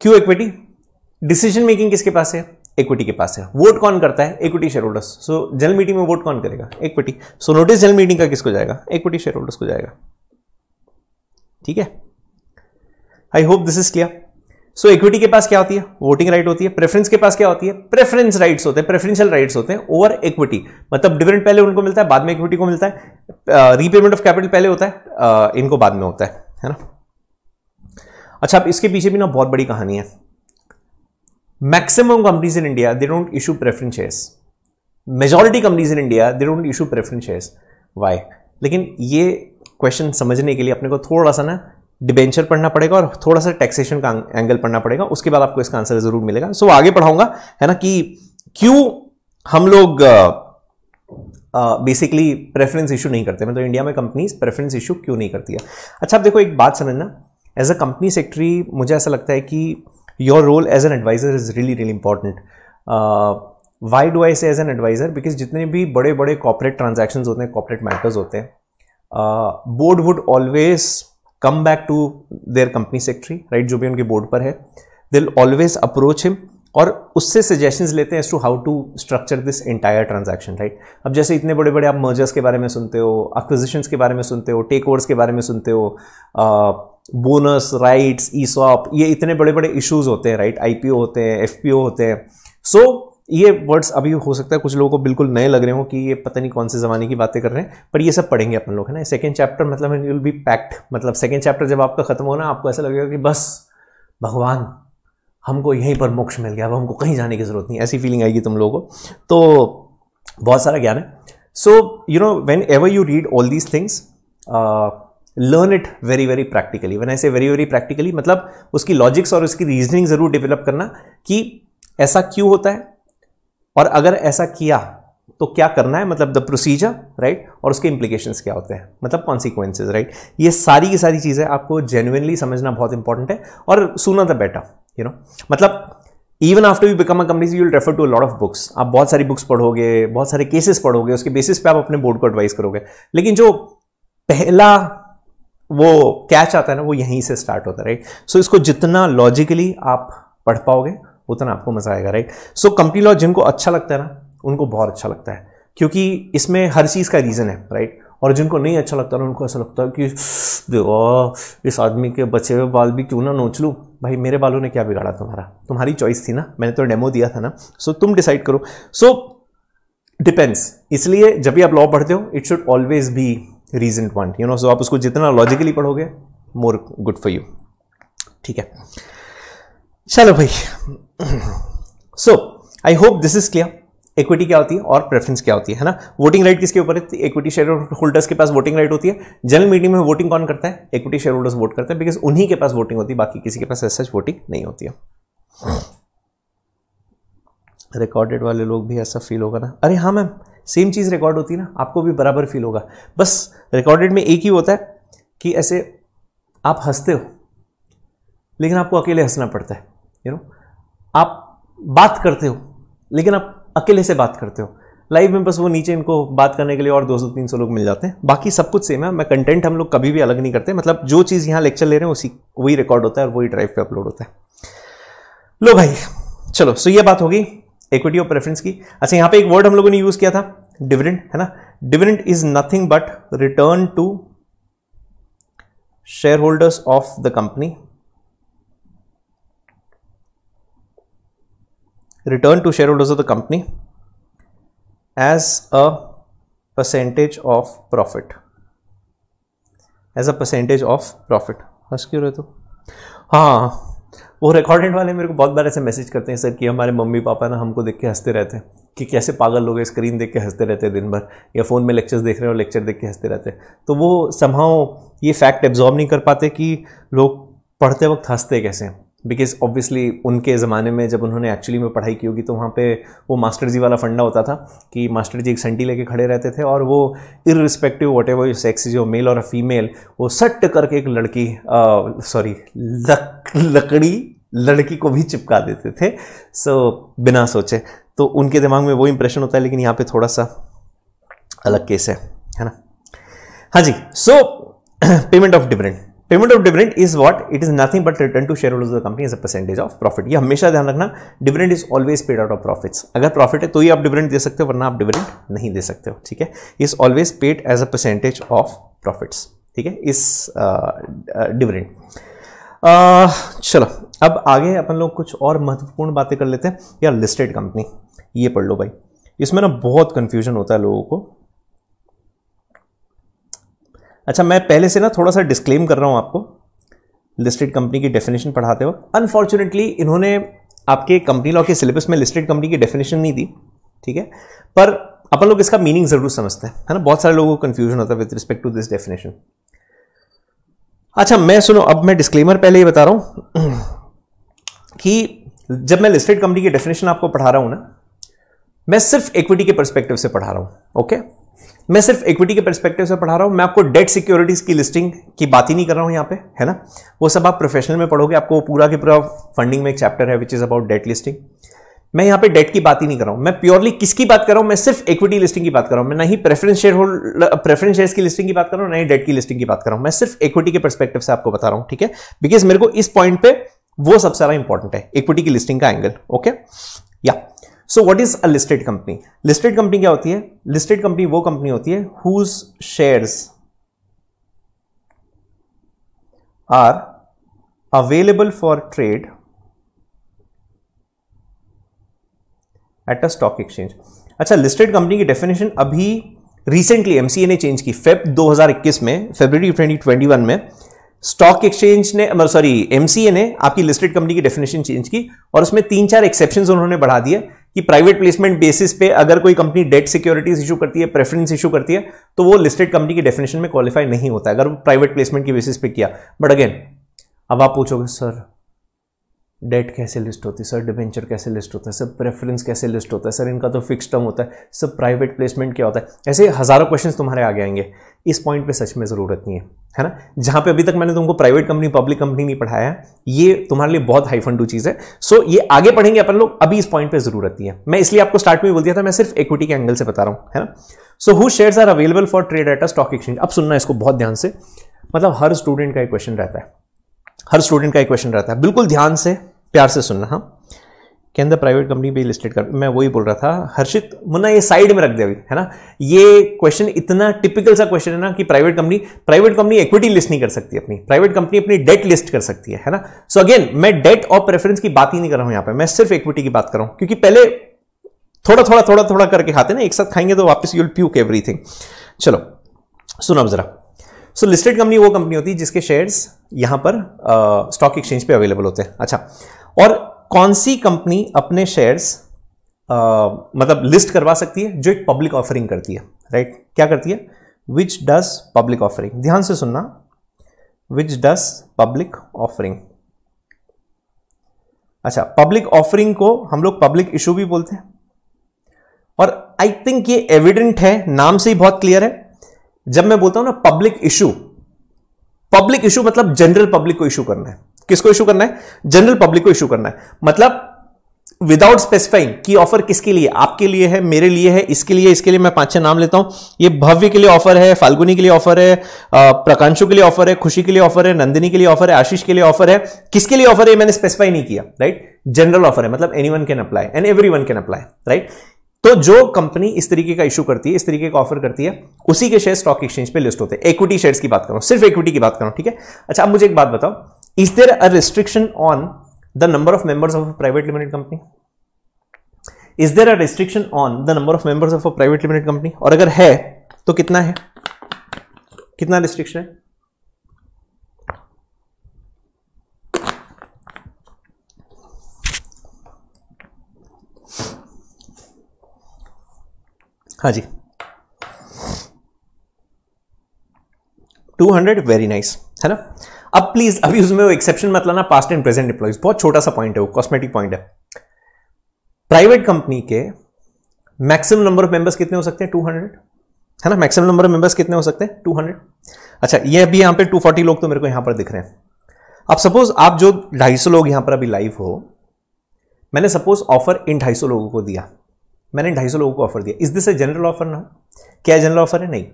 S1: क्यों इक्विटी डिसीजन मेकिंग किसके पास है इक्विटी के पास है वोट कौन करता है equity share holders so general meeting में वोट कौन करेगा equity so notice general meeting का किसको जाएगा इक्विटी शेयर होल्डर्स को जाएगा ठीक है I hope this is clear so equity के पास क्या होती है वोटिंग राइट होती है प्रेफरेंस के पास क्या होती है प्रेफरेंस राइट्स होते हैं प्रेफरेंशियल राइट्स होते हैं ओवर इक्विटी मतलब डिविडेंड पहले उनको मिलता है बाद में इक्विटी को मिलता है रीपेमेंट ऑफ कैपिटल पहले होता है uh, इनको बाद में होता है है ना अच्छा अब इसके पीछे भी ना बहुत बड़ी कहानी है maximum companies in India they don't issue preference shares Majority companies in India they don't issue preference shares why लेकिन ये क्वेश्चन समझने के लिए अपने को थोड़ा सा ना डिबेंचर पढ़ना पड़ेगा और थोड़ा सा टैक्सेशन का एंगल पढ़ना पड़ेगा उसके बाद आपको इसका आंसर जरूर मिलेगा सो so, आगे पढ़ाऊंगा है ना कि क्यों हम लोग बेसिकली प्रेफरेंस इशू नहीं करते मतलब तो इंडिया में कंपनीज प्रेफरेंस इशू क्यों नहीं करती है अच्छा आप देखो एक बात समझना एज अ कंपनी सेक्रेटरी मुझे ऐसा लगता है कि your role as an adviser is really really important why do I say as an adviser because जितने भी बड़े बड़े कॉपरेट ट्रांजेक्शन होते हैं कॉपरेट मैटर्स होते हैं board would always come back to their company secretary right जो भी उनके बोर्ड पर है दिल ऑलवेज अप्रोच हिम और उससे सजेशंस लेते हैं as to how to structure this entire transaction right अब जैसे इतने बड़े बड़े आप मर्जर्स के बारे में सुनते हो अक्विजिशन के बारे में सुनते हो टेक ओवर्स के बारे में सुनते हो बोनस राइट्स ई सॉप ये इतने बड़े बड़े इशूज़ होते हैं राइट आई होते हैं एफ होते हैं सो so, ये वर्ड्स अभी हो सकता है कुछ लोगों को बिल्कुल नए लग रहे हो कि ये पता नहीं कौन से ज़माने की बातें कर रहे हैं पर ये सब पढ़ेंगे अपन लोग है ना सेकेंड चैप्टर मतलब विल बी पैक्ड मतलब सेकेंड चैप्टर जब आपका खत्म होना आपको ऐसा लगेगा कि बस भगवान हमको यहीं पर मोक्ष मिल गया अब हमको कहीं जाने की ज़रूरत नहीं ऐसी फीलिंग आएगी तुम लोगों को तो बहुत सारा ज्ञान है so you know whenever you read all these things learn it very very practically one ऐसे वेरी वेरी प्रैक्टिकली मतलब उसकी लॉजिक्स और उसकी रीजनिंग ज़रूर डेवलप करना कि ऐसा क्यों होता है और अगर ऐसा किया तो क्या करना है मतलब द प्रोसीजर राइट और उसके इम्प्लीकेशंस क्या होते हैं मतलब कॉन्सिक्वेंसेज राइट right? ये सारी की सारी चीज़ें आपको जेनुनली समझना बहुत इंपॉर्टेंट है और सुना द बेटर यू नो मतलब even after you become a company you will refer to lot of books आप बहुत सारी बुक्स पढ़ोगे बहुत सारे केसेस पढ़ोगे उसके बेसिस पे आप अपने बोर्ड को एडवाइस करोगे लेकिन जो पहला वो कैच आता है ना वो यहीं से स्टार्ट होता है राइट सो so, इसको जितना लॉजिकली आप पढ़ पाओगे उतना आपको मजा आएगा राइट सो कंपनी लॉ जिनको अच्छा लगता है ना उनको बहुत अच्छा लगता है क्योंकि इसमें हर चीज़ का रीज़न है राइट और जिनको नहीं अच्छा लगता ना उनको ऐसा लगता है कि देखो इस आदमी के बचे हुए बाल भी क्यों ना नोच लूँ भाई मेरे बालों ने क्या बिगाड़ा तुम्हारा तुम्हारी चॉइस थी ना मैंने तो डेमो दिया था ना सो तुम डिसाइड करो सो डिपेंड्स इसलिए जब भी आप लॉ पढ़ते हो it should always be reason one you know so आप उसको जितना लॉजिकली पढ़ोगे मोर गुड फॉर यू ठीक है चलो भाई so I hope this is clear equity क्या होती है और प्रेफरेंस क्या होती है है ना वोटिंग राइट किसके ऊपर है इक्विटी शेयर होल्डर्स के पास वोटिंग राइट होती है जनरल मीटिंग में वोटिंग कौन करता है इक्विटी शेयर होल्डर्स वोट करते हैं बिकॉज उन्हीं के पास वोटिंग होती है बाकी किसी के पास सच वोटिंग नहीं होती है रिकॉर्डेड वाले लोग भी ऐसा फील होगा ना अरे हाँ मैम सेम चीज़ रिकॉर्ड होती है ना आपको भी बराबर फील होगा बस रिकॉर्डेड में एक ही होता है कि ऐसे आप हंसते हो लेकिन आपको अकेले हंसना पड़ता है यू you नो know? आप बात करते हो लेकिन आप अकेले से बात करते हो लाइव में बस वो नीचे इनको बात करने के लिए और दो सौ तीन सौ लोग मिल जाते हैं बाकी सब कुछ सेम है मैं कंटेंट हम लोग कभी भी अलग नहीं करते मतलब जो चीज़ यहाँ लेक्चर ले रहे हैं उसी वही रिकॉर्ड होता है और वही ड्राइव पे अपलोड होता है लो भाई चलो सो ये बात होगी इक्विटी और प्रेफरेंस की अच्छा यहाँ पे एक वर्ड हम लोगों ने यूज़ किया था डिविडेंड है ना dividend is nothing but return to share holders of the company return to shareholders of the company as a percentage of profit as a percentage of profit हंस क्यों रहे तो हाँ वो रिकॉर्डेड वाले मेरे को बहुत बार ऐसे मैसेज करते हैं सर कि हमारे मम्मी पापा ना हमको देख के हंसते रहते हैं कि कैसे पागल लोग स्क्रीन देख के हंसते रहते हैं दिन भर या फ़ोन में लेक्चर्स देख रहे हो लेक्चर देख के हंसते रहते हैं तो वो संभाव ये फैक्ट एब्जॉर्ब नहीं कर पाते कि लोग पढ़ते वक्त हंसते कैसे हैं बिकॉज ऑब्वियसली उनके ज़माने में जब उन्होंने एक्चुअली में पढ़ाई की होगी तो वहाँ पे वो मास्टर जी वाला फंडा होता था कि मास्टर जी एक सेंटी लेके खड़े रहते थे और वो irrespective whatever sex जो मेल और फीमेल वो सट करके एक लड़की सॉरी लक लकड़ी लड़की को भी चिपका देते थे सो so, बिना सोचे तो उनके दिमाग में वो इम्प्रेशन होता है लेकिन यहाँ पे थोड़ा सा अलग केस है है ना हाँ जी so payment of different payment of dividend is what it is nothing but return to share holders of the company as a percentage of profit ये हमेशा ध्यान रखना dividend is always paid out of profits अगर profit है तो ही आप dividend दे सकते हो वरना आप डिविडेंड नहीं दे सकते हो ठीक है is always paid as a percentage of profits ठीक है इस डिविडेंड uh, uh, uh, चलो अब आगे अपन लोग कुछ और महत्वपूर्ण बातें कर लेते हैं यार लिस्टेड कंपनी ये पढ़ लो भाई इसमें ना बहुत कन्फ्यूजन होता है लोगों को अच्छा मैं पहले से ना थोड़ा सा डिस्क्लेम कर रहा हूँ आपको लिस्टेड कंपनी की डेफिनेशन पढ़ाते वक्त अनफॉर्चुनेटली इन्होंने आपके कंपनी लॉ के सिलेबस में लिस्टेड कंपनी की डेफिनेशन नहीं दी ठीक है पर अपन लोग इसका मीनिंग जरूर समझते हैं है ना बहुत सारे लोगों को कन्फ्यूजन होता है with respect to this definition अच्छा मैं सुनो अब मैं डिस्क्लेमर पहले ही बता रहा हूँ (clears throat) कि जब मैं लिस्टेड कंपनी की डेफिनेशन आपको पढ़ा रहा हूँ ना मैं सिर्फ इक्विटी के परस्पेक्टिव से पढ़ा रहा हूँ ओके मैं सिर्फ इक्विटी के परस्पेक्टिव से पढ़ा रहा हूं मैं आपको डेट सिक्योरिटीज की लिस्टिंग की बात ही नहीं कर रहा हूं यहां पे है ना वो सब आप प्रोफेशनल में पढ़ोगे आपको पूरा के पूरा फंडिंग में एक चैप्टर है which is about debt listing मैं यहां पे डेट की बात ही नहीं कर रहा हूं मैं प्योरली किसकी बात कर रहा हूं मैं सिर्फ इक्विटी लिस्टिंग की बात कर रहा हूं मैं ना ही preference share hold preference share की लिस्टिंग की बात कर रहा हूं ना ही डेट की लिस्टिंग की बात कर रहा हूं मैं सिर्फ इक्विटी के परस्पेक्टिव से आपको बता रहा हूं ठीक है बिकॉज मेरे को इस पॉइंट पे वो सबसे ज्यादा इंपॉर्टेंट है इक्विटी की लिस्टिंग का angle okay so what is a listed company listed company क्या होती है लिस्टेड कंपनी वो कंपनी होती है whose shares are available for trade at a stock exchange अच्छा लिस्टेड कंपनी की डेफिनेशन अभी रिसेंटली एमसीए ने चेंज की फेब 2021 में फेब्रवरी 2021 में स्टॉक एक्सचेंज ने सॉरी मतलब एमसीए ने आपकी लिस्टेड कंपनी की डेफिनेशन चेंज की और उसमें तीन चार एक्सेप्शन उन्होंने बढ़ा दिए कि प्राइवेट प्लेसमेंट बेसिस पे अगर कोई कंपनी डेट सिक्योरिटीज इशू करती है प्रेफरेंस इशू करती है तो वो लिस्टेड कंपनी की डेफिनेशन में क्वालिफाई नहीं होता है अगर वो प्राइवेट प्लेसमेंट की बेसिस पे किया बट अगेन अब आप पूछोगे सर डेट कैसे लिस्ट होती है सर डिवेंचर कैसे लिस्ट होता है सर प्रेफरेंस कैसे लिस्ट होता है सर इनका तो फिक्स टर्म होता है सर प्राइवेट प्लेसमेंट क्या होता है ऐसे हज़ारों क्वेश्चन तुम्हारे आगे आएंगे इस पॉइंट पे सच में ज़रूरत नहीं है है ना जहाँ पे अभी तक मैंने तुमको प्राइवेट कंपनी पब्लिक कंपनी नहीं पढ़ाया है ये तुम्हारे लिए बहुत हाई फंडू चीज़ है सो ये आगे पढ़ेंगे अपन लोग अभी इस पॉइंट पे ज़रूरत नहीं है मैं इसलिए आपको स्टार्ट में बोल दिया था मैं सिर्फ इक्विटी के एंगल से बता रहा हूँ है ना so who shares are available for trade at a stock exchange अब सुनना इसको बहुत ध्यान से मतलब हर स्टूडेंट का एक क्वेश्चन रहता है हर स्टूडेंट का एक क्वेश्चन रहता है बिल्कुल ध्यान से प्यार से सुनना हाँ के अंदर प्राइवेट कंपनी भी लिस्टेड कर मैं वही बोल रहा था हर्षित मुन्ना ये साइड में रख दे अभी है ना ये क्वेश्चन इतना टिपिकल सा क्वेश्चन है ना कि private company private company equity list नहीं कर सकती अपनी प्राइवेट कंपनी अपनी डेट लिस्ट कर सकती है है ना सो so अगेन मैं डेट और प्रेफरेंस की बात ही नहीं कर रहा हूं यहां पर मैं सिर्फ इक्विटी की बात कर रहा हूं क्योंकि पहले थोड़ा थोड़ा थोड़ा थोड़ा करके खाते ना एक साथ खाएंगे तो वापस यूल प्यूक एवरीथिंग चलो सुनो जरा सो लिस्टेड कंपनी वो कंपनी होती है जिसके शेयर्स यहां पर स्टॉक एक्सचेंज पे अवेलेबल होते हैं अच्छा और कौन सी कंपनी अपने शेयर्स मतलब लिस्ट करवा सकती है जो एक पब्लिक ऑफरिंग करती है राइट right? क्या करती है विच डज पब्लिक ऑफरिंग ध्यान से सुनना विच डज पब्लिक ऑफरिंग अच्छा पब्लिक ऑफरिंग को हम लोग पब्लिक इशू भी बोलते हैं और आई थिंक ये एविडेंट है नाम से ही बहुत क्लियर है जब मैं बोलता हूं ना पब्लिक इशू पब्लिक इशू मतलब जनरल पब्लिक को इशू करना है किसको इशू करना है जनरल पब्लिक को इशू करना है मतलब विदाउट स्पेसिफाइंग कि ऑफर किसके लिए आपके लिए है मेरे लिए है इसके लिए इसके लिए मैं पांच छह नाम लेता हूं ये भव्य के लिए ऑफर है फाल्गुनी के लिए ऑफर है प्रकांशु के लिए ऑफर है खुशी के लिए ऑफर है नंदिनी के लिए ऑफर है आशीष के लिए ऑफर है किसके लिए ऑफर है मैंने स्पेसिफाई नहीं किया राइट जनरल ऑफर है मतलब anyone can apply and everyone can apply right तो जो कंपनी इस तरीके का इशू करती है इस तरीके का ऑफर करती है उसी के शेयर स्टॉक एक्सचेंज पे लिस्ट होते हैं इक्विटी शेयर्स की बात करूं सिर्फ इक्विटी की बात करूं ठीक है अच्छा अब मुझे एक बात बताओ is there a restriction on the number of members of a private limited company is there a restriction on the number of members of a private limited company और अगर है तो कितना है कितना restriction है हाँ जी 200 वेरी नाइस nice, है ना अब प्लीज अभी उसमें वो एक्सेप्शन मत लाना पास्ट एंड प्रेजेंट एम्प्लॉयज बहुत छोटा सा पॉइंट है वो कॉस्मेटिक पॉइंट है प्राइवेट कंपनी के मैक्सिमम नंबर ऑफ मेंबर्स कितने हो सकते हैं 200 है ना मैक्सिमम नंबर ऑफ मेंबर्स कितने हो सकते हैं 200 अच्छा ये अभी यहाँ पे 240 लोग तो मेरे को यहाँ पर दिख रहे हैं अब सपोज आप जो ढाई लोग यहाँ पर अभी लाइव हो मैंने सपोज ऑफर इन ढाई लोगों को दिया मैंने ढाई लोगों को ऑफर दिया इस दिस जनरल ऑफर ना क्या जनरल ऑफर है नहीं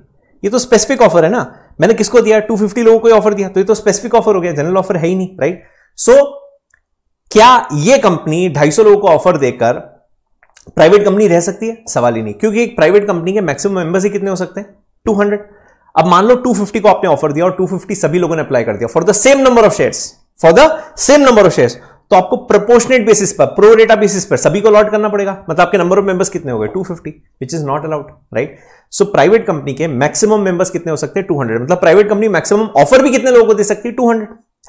S1: ये तो स्पेसिफिक ऑफर है ना मैंने किसको दिया 250 लोगों को ऑफर दिया तो ये तो स्पेसिफिक ऑफर हो गया जनरल ऑफर है ही नहीं राइट सो so, क्या ये कंपनी 250 लोगों को ऑफर देकर प्राइवेट कंपनी रह सकती है सवाल ही नहीं क्योंकि एक प्राइवेट कंपनी के मैक्सिमम मेंबर्स ही कितने हो सकते हैं 200 अब मान लो 250 को आपने ऑफर दिया और 250 सभी लोगों ने अप्लाई कर दिया for the same number of shares for the same number of shares तो आपको प्रपोर्शनेट बेसिस पर प्रो डेटा बेसिस पर सभी को अलॉट करना पड़ेगा मतलब आपके नंबर ऑफ मेंबर्स कितने हो गए 250 fifty which is not allowed right so private company के मैक्सिमम मेंबर्स कितने हो सकते हैं 200 मतलब प्राइवेट कंपनी मैक्सिमम ऑफर भी कितने लोगों को दे सकती है 200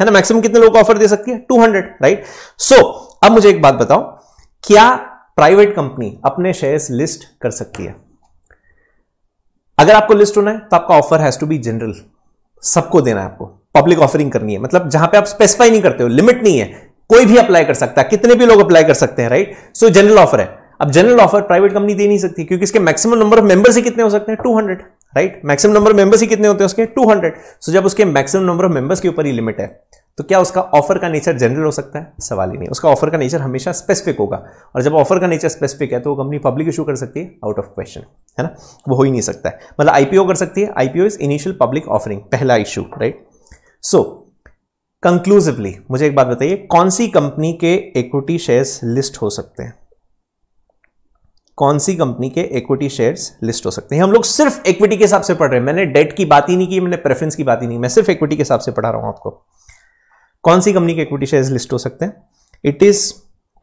S1: है ना मैक्सिमम कितने लोगों को ऑफर दे सकती है 200 राइट सो so, अब मुझे एक बात बताओ क्या प्राइवेट कंपनी अपने शेयर्स लिस्ट कर सकती है अगर आपको लिस्ट होना है तो आपका offer has to be general सबको देना है आपको पब्लिक ऑफरिंग करनी है मतलब जहां पे आप स्पेसिफाई नहीं करते हो लिमिट नहीं है कोई भी अप्लाई कर सकता है कितने भी लोग अप्लाई कर सकते हैं राइट सो जनरल ऑफर है अब जनरल ऑफर प्राइवेट कंपनी दे नहीं सकती क्योंकि इसके मैक्सिमम नंबर ऑफ मेंबर्स ही कितने हो सकते हैं 200 राइट मैक्सिमम नंबर मेंबर्स ही कितने होते हैं उसके 200 सो so, जब उसके मैक्सिमम नंबर ऑफ मेंबर्स के ऊपर ही लिमिट है तो क्या उसका ऑफर का नेचर जनरल हो सकता है सवाल ही नहीं उसका ऑफर का नेचर हमेशा स्पेसिफिक होगा और जब ऑफर का नेचर स्पेसिफिक है तो वो कंपनी पब्लिक इशू कर सकती है आउट ऑफ क्वेश्चन है ना वो हो ही नहीं सकता है मतलब आईपीओ कर सकती है IPO is initial public offering पहला इशू राइट सो कंक्लूसिवली मुझे एक बात बताइए कौन सी कंपनी के इक्विटी शेयर्स लिस्ट हो सकते हैं कौन सी कंपनी के इक्विटी शेयर्स लिस्ट हो सकते हैं हम लोग सिर्फ इक्विटी के हिसाब से पढ़ रहे हैं मैंने डेट की बात ही नहीं की मैंने प्रेफरेंस की बात ही नहीं मैं सिर्फ इक्विटी के हिसाब से पढ़ा रहा हूं आपको कौन सी कंपनी के इक्विटी शेयर्स लिस्ट हो सकते हैं it is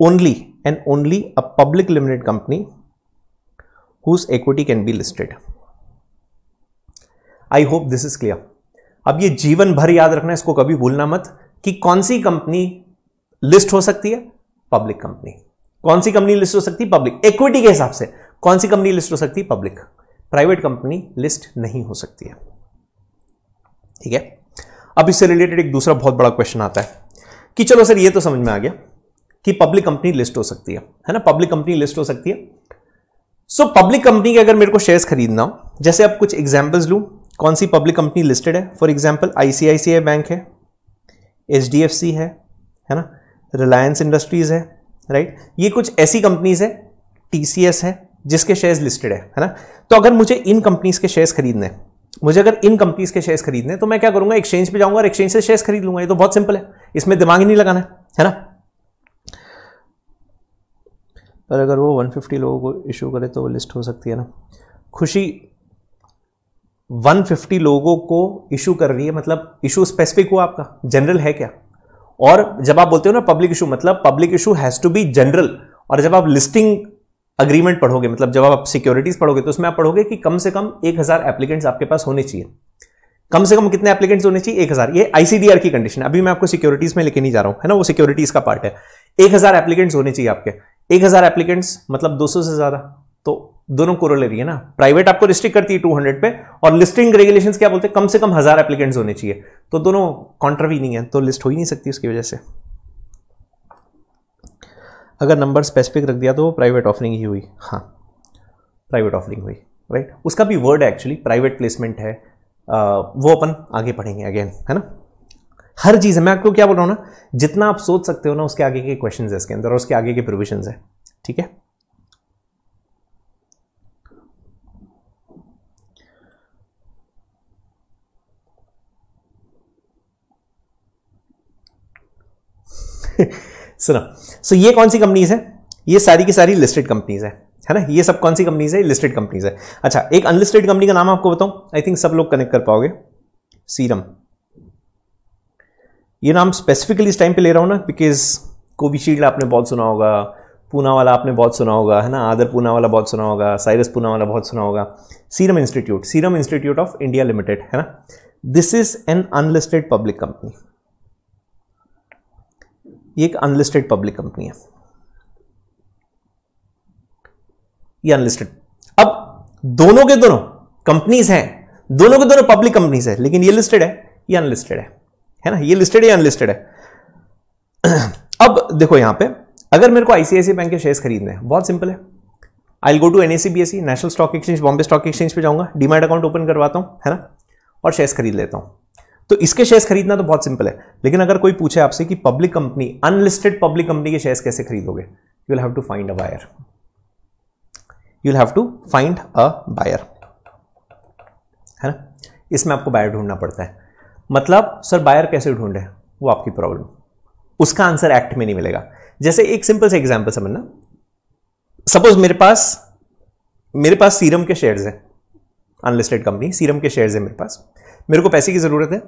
S1: only and only a public limited company whose equity can be listed I hope this is clear अब ये जीवन भर याद रखना इसको कभी भूलना मत कि कौन सी कंपनी लिस्ट हो सकती है पब्लिक कंपनी कौन सी कंपनी लिस्ट हो सकती है पब्लिक इक्विटी के हिसाब से कौन सी कंपनी लिस्ट हो सकती है पब्लिक प्राइवेट कंपनी लिस्ट नहीं हो सकती है ठीक है अब इससे रिलेटेड एक दूसरा बहुत बड़ा क्वेश्चन आता है कि चलो सर ये तो समझ में आ गया कि पब्लिक कंपनी लिस्ट हो सकती है है ना पब्लिक कंपनी लिस्ट हो सकती है सो पब्लिक कंपनी के अगर मेरे को शेयर्स खरीदना हो जैसे आप कुछ एग्जाम्पल्स लूँ कौन सी पब्लिक कंपनी लिस्टेड है फॉर एग्जाम्पल आई बैंक है एच है है ना रिलायंस इंडस्ट्रीज़ है राइट right? ये कुछ ऐसी कंपनीज है टी है जिसके शेयर्स लिस्टेड है है ना तो अगर मुझे इन कंपनीज के शेयर्स खरीदने हैं मुझे अगर इन कंपनीज के शेयर्स खरीदने तो मैं क्या करूंगा एक्सचेंज पे जाऊंगा और एक्सचेंज से शेयर्स खरीद लूंगा ये तो बहुत सिंपल है इसमें दिमाग ही नहीं लगाना है है ना पर अगर वो 150 लोगों को इशू करे तो वो लिस्ट हो सकती है ना खुशी 150 लोगों को इशू कर रही है मतलब इशू स्पेसिफिक हुआ आपका जनरल है क्या और जब आप बोलते हो ना पब्लिक इशू मतलब public issue has to be general और जब आप लिस्टिंग अग्रीमेंट पढ़ोगे मतलब जब आप सिक्योरिटीज पढ़ोगे तो उसमें आप पढ़ोगे कि कम से कम एक हज़ार एप्लीकेंट्स आपके पास होने चाहिए कम से कम कितने एप्लीकेंट्स होने चाहिए एक हजार ये आईसीडीआर की कंडीशन है अभी मैं आपको सिक्योरिटीज में लेके नहीं जा रहा हूं है ना वो सिक्योरिटीज का पार्ट है एक हजार एप्लीकेंट्स होने चाहिए आपके एक हजार एप्लीकेंट्स मतलब दो सौ से ज्यादा तो दोनों कोरोलरी है ना प्राइवेट आपको रिस्ट्रिक्ट करती है 200 पे और लिस्टिंग रेगुलेशंस क्या बोलते हैं कम से कम हजार एप्लीकेंट्स होने चाहिए तो दोनों काउंटर नहीं है तो लिस्ट हो ही नहीं सकती उसकी वजह से अगर नंबर स्पेसिफिक रख दिया तो प्राइवेट ऑफरिंग ही हुई हाँ प्राइवेट ऑफरिंग हुई राइट उसका भी वर्ड है एक्चुअली प्राइवेट प्लेसमेंट है आ, वो अपन आगे पढ़ेंगे अगेन है ना हर चीज़ है मैं आपको क्या बोल रहा हूँ ना जितना आप सोच सकते हो ना उसके आगे के क्वेश्चन है इसके अंदर और उसके आगे के प्रोविजन है ठीक है (laughs) सुनो सो ये कौन सी कंपनीज है ये सारी की सारी लिस्टेड कंपनीज है है ना ये सब कौन सी कंपनीज है लिस्टेड कंपनीज है अच्छा एक अनलिस्टेड कंपनी का नाम आपको बताऊं आई थिंक सब लोग कनेक्ट कर पाओगे सीरम ये नाम स्पेसिफिकली इस टाइम पे ले रहा हूं ना बिकॉज कोविशील्ड आपने बहुत सुना होगा पूना वाला आपने बहुत सुना होगा है ना आदर पूना वाला बहुत सुना होगा साइरस पूना वाला बहुत सुना होगा सीरम इंस्टीट्यूट सीरम इंस्टीट्यूट ऑफ इंडिया लिमिटेड है ना this is an unlisted public company ये एक अनलिस्टेड पब्लिक कंपनी है ये अनलिस्टेड अब दोनों के दोनों कंपनीज हैं दोनों के दोनों पब्लिक कंपनीज है लेकिन ये लिस्टेड है ये अनलिस्टेड है है ना ये लिस्टेड या अनलिस्टेड है (clears throat) अब देखो यहां पे अगर मेरे को आईसीआईसी बैंक के शेयर्स खरीदने हैं बहुत सिंपल है I go to NSE BSE National Stock Exchange Bombay Stock exchange पे जाऊंगा डीमैट अकाउंट ओपन करवाता हूं है ना और शेयर्स खरीद लेता हूं तो इसके शेयर्स खरीदना तो बहुत सिंपल है लेकिन अगर कोई पूछे आपसे कि public company unlisted public company के शेयर्स कैसे खरीदोगे you will have to find a buyer you have to find a buyer है ना इसमें आपको बायर ढूंढना पड़ता है मतलब सर बायर कैसे ढूंढे वो आपकी प्रॉब्लम उसका आंसर एक्ट में नहीं मिलेगा जैसे एक सिंपल से एग्जाम्पल समझना सपोज मेरे पास मेरे पास सीरम के शेयर्स हैं अनलिस्टेड कंपनी सीरम के शेयर्स हैं मेरे पास मेरे को पैसे की ज़रूरत है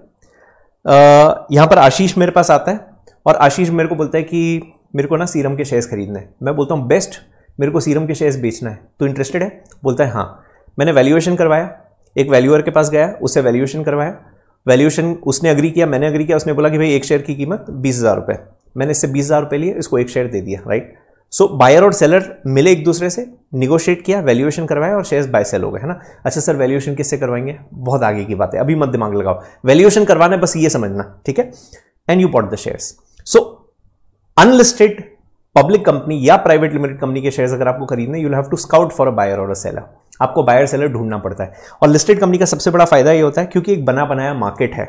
S1: यहाँ पर आशीष मेरे पास आता है और आशीष मेरे को बोलता है कि मेरे को ना सीरम के शेयर्स खरीदने हैं मैं बोलता हूँ बेस्ट मेरे को सीरम के शेयर्स बेचना है तो इंटरेस्टेड है बोलता है हाँ मैंने वैल्यूएशन करवाया एक वैल्यूअर के पास गया उससे वैल्यूएशन करवाया वैल्यूएशन उसने अग्री किया मैंने अग्री किया उसने बोला कि भाई एक शेयर की कीमत बीस हज़ार रुपये मैंने इससे बीस हज़ार रुपये लिए इसको एक शेयर दे दिया राइट सो बायर और सेलर मिले एक दूसरे से निगोशिएट किया वैल्यूएशन करवाया और शेयर्स बाय सेल हो गए है ना अच्छा सर वैल्यूएशन किससे करवाएंगे बहुत आगे की बात है अभी मत दिमाग लगाओ वैल्यूएशन करवाना है बस ये समझना ठीक है and you bought the shares so unlisted public company या प्राइवेट लिमिटेड कंपनी के शेयर्स अगर आपको खरीदने you have to scout for a buyer और अ सेलर आपको बायर सेलर ढूंढना पड़ता है और लिस्टेड कंपनी का सबसे बड़ा फायदा ये होता है क्योंकि एक बना बनाया मार्केट है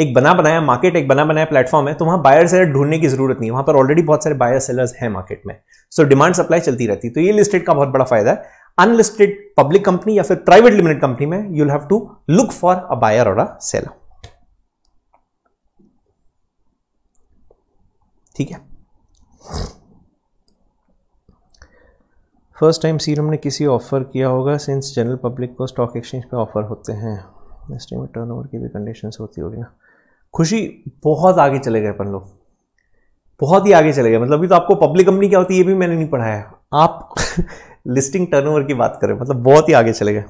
S1: एक बना बनाया मार्केट एक बना बनाया प्लेटफॉर्म है तो वहां बायर सेलर ढूंढने की जरूरत नहीं है वहां पर ऑलरेडी बहुत सारे बायर सेलर्स हैं मार्केट में सो डिमांड सप्लाई चलती रहती है तो ये लिस्टेड का बहुत बड़ा फायदा है अनलिस्टेड पब्लिक कंपनी या फिर प्राइवेट लिमिटेड कंपनी में you have to look for a buyer और अ सेलर ठीक है फर्स्ट टाइम सीरम ने किसी ऑफर किया होगा सिंस जनरल पब्लिक को स्टॉक एक्सचेंज पे ऑफर होते हैं नेक्स्ट टाइम टर्नओवर की भी कंडीशंस होती होगी ना खुशी बहुत आगे चले गए अपन लोग बहुत ही आगे चले गए मतलब अभी तो आपको पब्लिक कंपनी क्या होती है ये भी मैंने नहीं पढ़ाया आप लिस्टिंग (laughs) टर्नओवर की बात करें मतलब बहुत ही आगे चले गए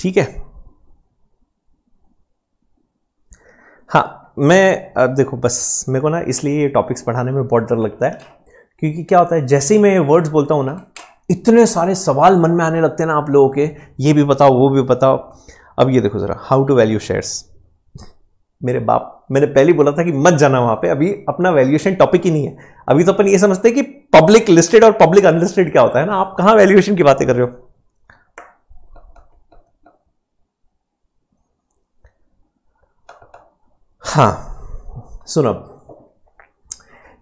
S1: ठीक है हाँ मैं अब देखो बस मेरे को ना इसलिए ये टॉपिक्स पढ़ाने में बहुत डर लगता है क्योंकि क्या होता है जैसे ही मैं ये वर्ड्स बोलता हूँ ना इतने सारे सवाल मन में आने लगते हैं ना आप लोगों के ये भी बताओ वो भी बताओ अब ये देखो ज़रा हाउ टू वैल्यू शेयर्स मेरे बाप मैंने पहले बोला था कि मत जाना वहां पे अभी अपना वैल्यूएशन टॉपिक ही नहीं है अभी तो अपन ये समझते हैं कि पब्लिक लिस्टेड और पब्लिक अनलिस्टेड क्या होता है ना आप कहा वैल्यूएशन की बातें कर रहे हो हाँ सुनो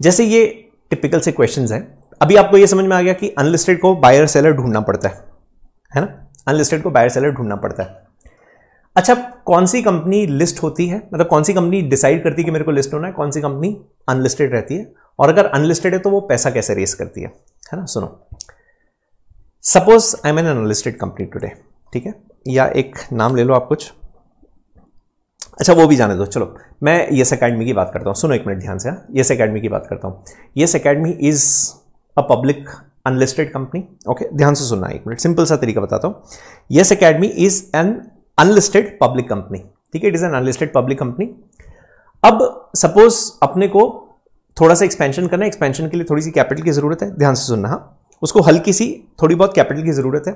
S1: जैसे ये टिपिकल से क्वेश्चंस हैं अभी आपको ये समझ में आ गया कि अनलिस्टेड को बायर सेलर ढूंढना पड़ता है है ना अनलिस्टेड को बायर सेलर ढूंढना पड़ता है अच्छा कौन सी कंपनी लिस्ट होती है मतलब कौन सी कंपनी डिसाइड करती है कि मेरे को लिस्ट होना है कौन सी कंपनी अनलिस्टेड रहती है और अगर अनलिस्टेड है तो वो पैसा कैसे रेस करती है है ना सुनो suppose I am an unlisted company today ठीक है या एक नाम ले लो आप कुछ अच्छा वो भी जाने दो चलो मैं येस अकेडमी की बात करता हूँ सुनो एक मिनट ध्यान से हाँ? येस अकेडमी की बात करता हूँ Yes Academy is a public unlisted company okay ध्यान से सुनना एक मिनट सिंपल सा तरीका बताता हूँ Yes Academy is an unlisted public company ठीक है it is an unlisted public company अब सपोज अपने को थोड़ा सा एक्सपेंशन करना है एक्सपेंशन के लिए थोड़ी सी कैपिटल की जरूरत है ध्यान से सुनना हाँ उसको हल्की सी थोड़ी बहुत कैपिटल की जरूरत है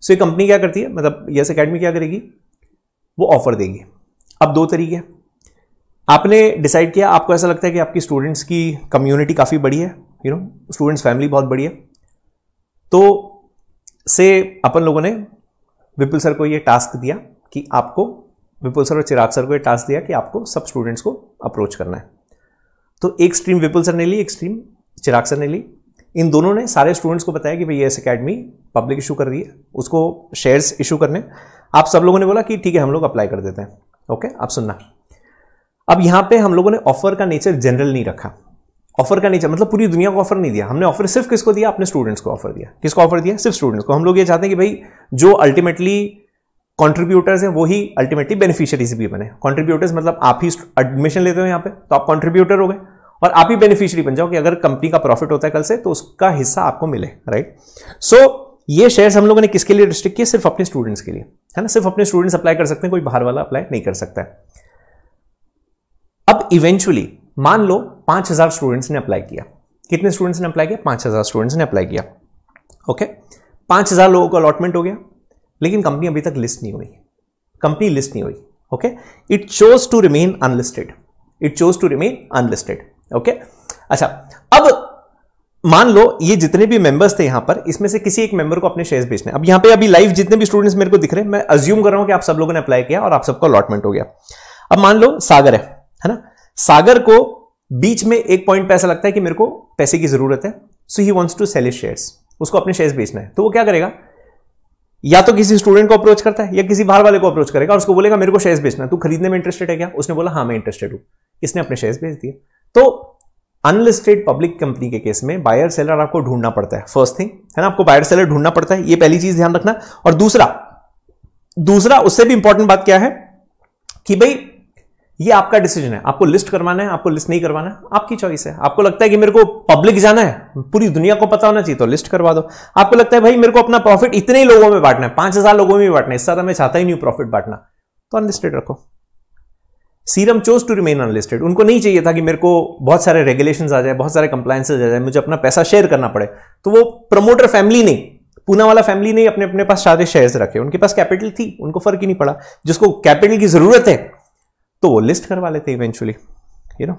S1: सो ये कंपनी क्या करती है मतलब यस अकेडमी क्या करेगी वो ऑफर देगी अब दो तरीके आपने डिसाइड किया आपको ऐसा लगता है कि आपकी स्टूडेंट्स की कम्युनिटी काफ़ी बड़ी है यू नो स्टूडेंट्स फैमिली बहुत बड़ी है तो से अपन लोगों ने विपुल सर को ये टास्क दिया कि आपको विपुल सर और चिराग सर को ये टास्क दिया कि आपको सब स्टूडेंट्स को अप्रोच करना है तो एक स्ट्रीम विपुल सर ने ली एक स्ट्रीम चिराग सर ने ली इन दोनों ने सारे स्टूडेंट्स को बताया कि भाई एस अकेडमी पब्लिक इशू कर रही है उसको शेयर्स इशू करने आप सब लोगों ने बोला कि ठीक है हम लोग अप्लाई कर देते हैं ओके आप सुनना अब यहाँ पे हम लोगों ने ऑफर का नेचर जनरल नहीं रखा ऑफर का नहीं चाहिए मतलब पूरी दुनिया को ऑफर नहीं दिया हमने ऑफर सिर्फ किसको दिया अपने स्टूडेंट्स को ऑफर दिया किसको ऑफर दिया सिर्फ स्टूडेंट्स को हम लोग ये चाहते हैं कि भाई जो अल्टीमेटली कॉन्ट्रीब्यूटर्स हैं वही अल्टीमेटली बेनिफिशरीज भी बने कॉन्ट्रीब्यूटर्स मतलब आप ही एडमिशन लेते हो यहाँ पे तो आप कॉन्ट्रीब्यूटर हो गए और आप ही बेनिफिशियरी बन जाओ कि अगर कंपनी का प्रॉफिट होता है कल से तो उसका हिस्सा आपको मिले राइट सो so, ये शेयर्स हम लोगों ने किसके लिए रिस्ट्रिक्ट किए सिर्फ अपने स्टूडेंट्स के लिए है ना सिर्फ अपने स्टूडेंट्स अप्लाई कर सकते हैं कोई बाहर वाला अप्लाई नहीं कर सकता है अब इवेंचुअली मान लो पांच हज़ार स्टूडेंट्स ने अप्लाई किया कितने स्टूडेंट्स ने अप्लाई किया पांच हज़ार स्टूडेंट्स ने अप्लाई किया ओके पांच हज़ार लोगों को अलॉटमेंट हो गया लेकिन कंपनी अभी तक लिस्ट नहीं हुई कंपनी लिस्ट नहीं हुई okay it chose to remain unlisted it chose to remain unlisted okay अच्छा अब मान लो ये जितने भी मेंबर्स थे यहां पर इसमें से किसी एक मेंबर को अपने शेयर्स बेचने अब यहां पे अभी लाइव जितने भी स्टूडेंट्स मेरे को दिख रहे हैं मैं अज्यूम कर रहा हूं कि आप सब लोगों ने अप्लाई किया और आप सबको अलॉटमेंट हो गया अब मान लो सागर है है ना सागर को बीच में एक पॉइंट पैसा लगता है कि मेरे को पैसे की जरूरत है so he wants to sell his shares उसको अपने शेयर्स बेचना है तो वो क्या करेगा या तो किसी स्टूडेंट को अप्रोच करता है या किसी बाहर वाले को अप्रोच करेगा और उसको बोलेगा मेरे को शेयर्स बेचना है तू खरीदने में इंटरेस्टेड है क्या उसने बोला हाँ मैं इंटरेस्टेड हूँ इसने अपने शेयर्स बेच दिए तो अनलिस्टेड पब्लिक कंपनी के केस में बायर सेलर आपको ढूंढना पड़ता है फर्स्ट थिंग है ना आपको बायर सेलर ढूंढना पड़ता है ये पहली चीज ध्यान रखना और दूसरा दूसरा उससे भी इंपॉर्टेंट बात क्या है कि भाई ये आपका डिसीजन है आपको लिस्ट करवाना है आपको लिस्ट नहीं करवाना है आपकी चॉइस है आपको लगता है कि मेरे को पब्लिक जाना है पूरी दुनिया को पता होना चाहिए तो लिस्ट करवा दो आपको लगता है भाई मेरे को अपना प्रॉफिट इतने ही लोगों में बांटना है पांच हजार लोगों में बांटना है इस ज्यादा मैं चाहता ही नहीं प्रॉफिट बांटना तो अनलिस्टेड रखो Serum chose to remain unlisted उनको नहीं चाहिए था कि मेरे को बहुत सारे रेगुलेशन आ जाए बहुत सारे कंप्लाइंस आ जाए मुझे अपना पैसा शेयर करना पड़े तो वो प्रमोटर फैमिली नहीं पूना वाला फैमिली ने अपने अपने पास सारे शेयर्स रखे उनके पास कैपिटल थी उनको फर्क ही नहीं पड़ा जिसको कैपिटल की जरूरत है तो वो लिस्ट करवा लेते eventually you know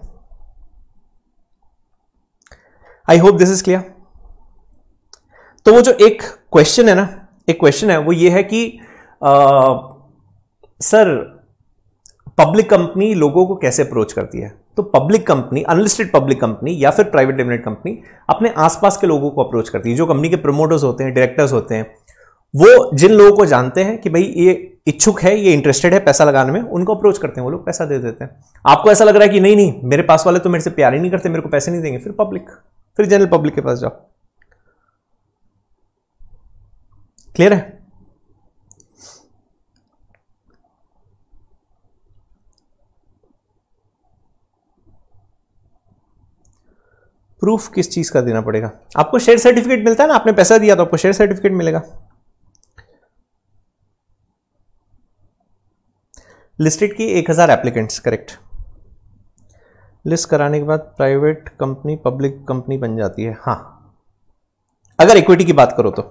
S1: I hope this is clear तो वो जो एक क्वेश्चन है ना एक क्वेश्चन है वो ये है कि आ, सर पब्लिक कंपनी लोगों को कैसे अप्रोच करती है तो public company unlisted public company या फिर प्राइवेट लिमिटेड कंपनी अपने आसपास के लोगों को अप्रोच करती है जो कंपनी के प्रमोटर्स होते हैं डायरेक्टर्स होते हैं वो जिन लोगों को जानते हैं कि भाई ये इच्छुक है ये इंटरेस्टेड है पैसा लगाने में उनको अप्रोच करते हैं वो लोग पैसा दे देते हैं आपको ऐसा लग रहा है कि नहीं नहीं मेरे पास वाले तो मेरे से प्यार ही नहीं करते मेरे को पैसे नहीं देंगे फिर पब्लिक फिर जनरल पब्लिक के पास जाओ क्लियर है प्रूफ किस चीज का देना पड़ेगा आपको शेयर सर्टिफिकेट मिलता है ना आपने पैसा दिया तो आपको शेयर सर्टिफिकेट मिलेगा लिस्टेड की एक हज़ार एप्लीकेंट्स करेक्ट लिस्ट कराने के बाद प्राइवेट कंपनी पब्लिक कंपनी बन जाती है हाँ अगर इक्विटी की बात करो तो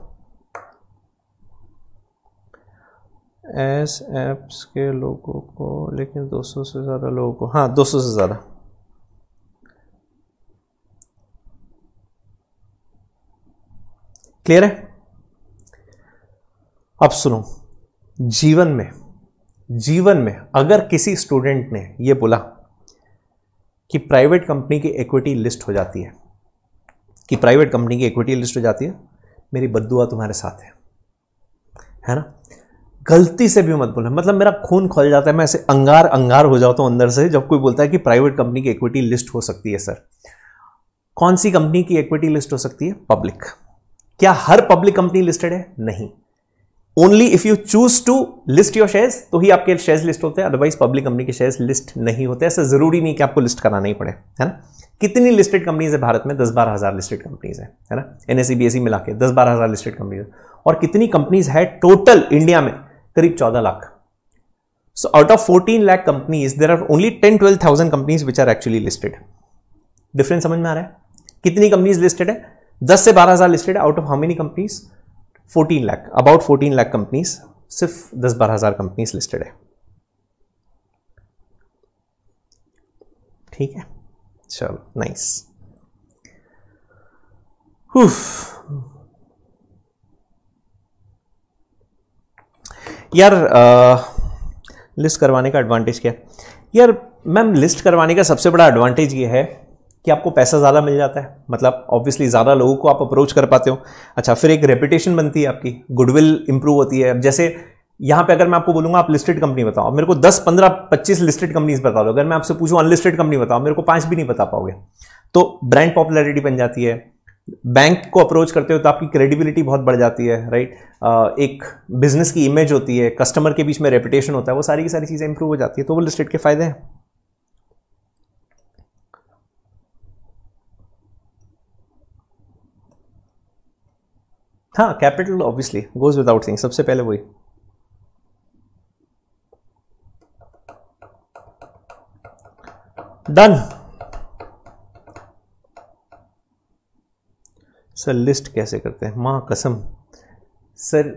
S1: एस एप्स के लोगों को लेकिन 200 से ज़्यादा लोगों को हाँ 200 से ज़्यादा क्लियर है अब सुनो जीवन में जीवन में अगर किसी स्टूडेंट ने यह बोला कि प्राइवेट कंपनी की इक्विटी लिस्ट हो जाती है कि प्राइवेट कंपनी की इक्विटी लिस्ट हो जाती है मेरी बदुआ तुम्हारे साथ है है ना गलती से भी मत बोलना मतलब मेरा खून खोल जाता है मैं ऐसे अंगार अंगार हो जाता हूं अंदर से जब कोई बोलता है कि प्राइवेट कंपनी की इक्विटी लिस्ट हो सकती है सर कौन सी कंपनी की इक्विटी लिस्ट हो सकती है पब्लिक क्या हर पब्लिक कंपनी लिस्टेड है नहीं only if you choose to list your shares तो ही आपके शेयर्स लिस्ट होते हैं अदरवाइज पब्लिक कंपनी के शेयर्स लिस्ट नहीं होते ऐसा जरूरी नहीं कि आपको लिस्ट कराना ही पड़े है ना कितनी लिस्टेड कंपनीज है भारत में दस बारह हज़ार लिस्टेड कंपनीज है है ना एन एस सी मिला के दस बारह हज़ार लिस्टेड कंपनीज और कितनी कंपनीज है टोटल इंडिया में करीब चौदह lakh so out of fourteen lakh companies there are only ten twelve thousand companies which are actually listed difference समझ में आ रहा है कितनी कंपनीज लिस्टेड है दस से बारह हज़ार listed out of how many companies 14 lakh about 14 lakh companies सिर्फ दस बारह हज़ार कंपनीज लिस्टेड है ठीक है चलो नाइस यार आ, लिस्ट करवाने का एडवांटेज क्या है यार मैम लिस्ट करवाने का सबसे बड़ा एडवांटेज ये है कि आपको पैसा ज़्यादा मिल जाता है मतलब ऑब्वियसली ज़्यादा लोगों को आप अप्रोच कर पाते हो अच्छा फिर एक रेपुटेशन बनती है आपकी गुडविल इंप्रूव होती है अब जैसे यहाँ पे अगर मैं आपको बोलूँगा आप लिस्टेड कंपनी बताओ मेरे को 10, 15, 25 लिस्टेड कंपनीज बता दो अगर मैं आपसे पूछूँ अनलिस्टेड कंपनी बताओ मेरे को पाँच भी नहीं बता पाओगे तो ब्रांड पॉपुलरिटी बन जाती है बैंक को अप्रोच करते हो तो आपकी क्रेडिबिलिटी बहुत बढ़ जाती है राइट एक बिजनेस की इमेज होती है कस्टमर के बीच में रेपुटेशन होता है वो सारी की सारी चीज़ें इंप्रूव हो जाती है तो वो लिस्टेड के फायदे हैं हाँ capital obviously goes without thing सबसे पहले वही डन सर लिस्ट कैसे करते हैं माँ कसम सर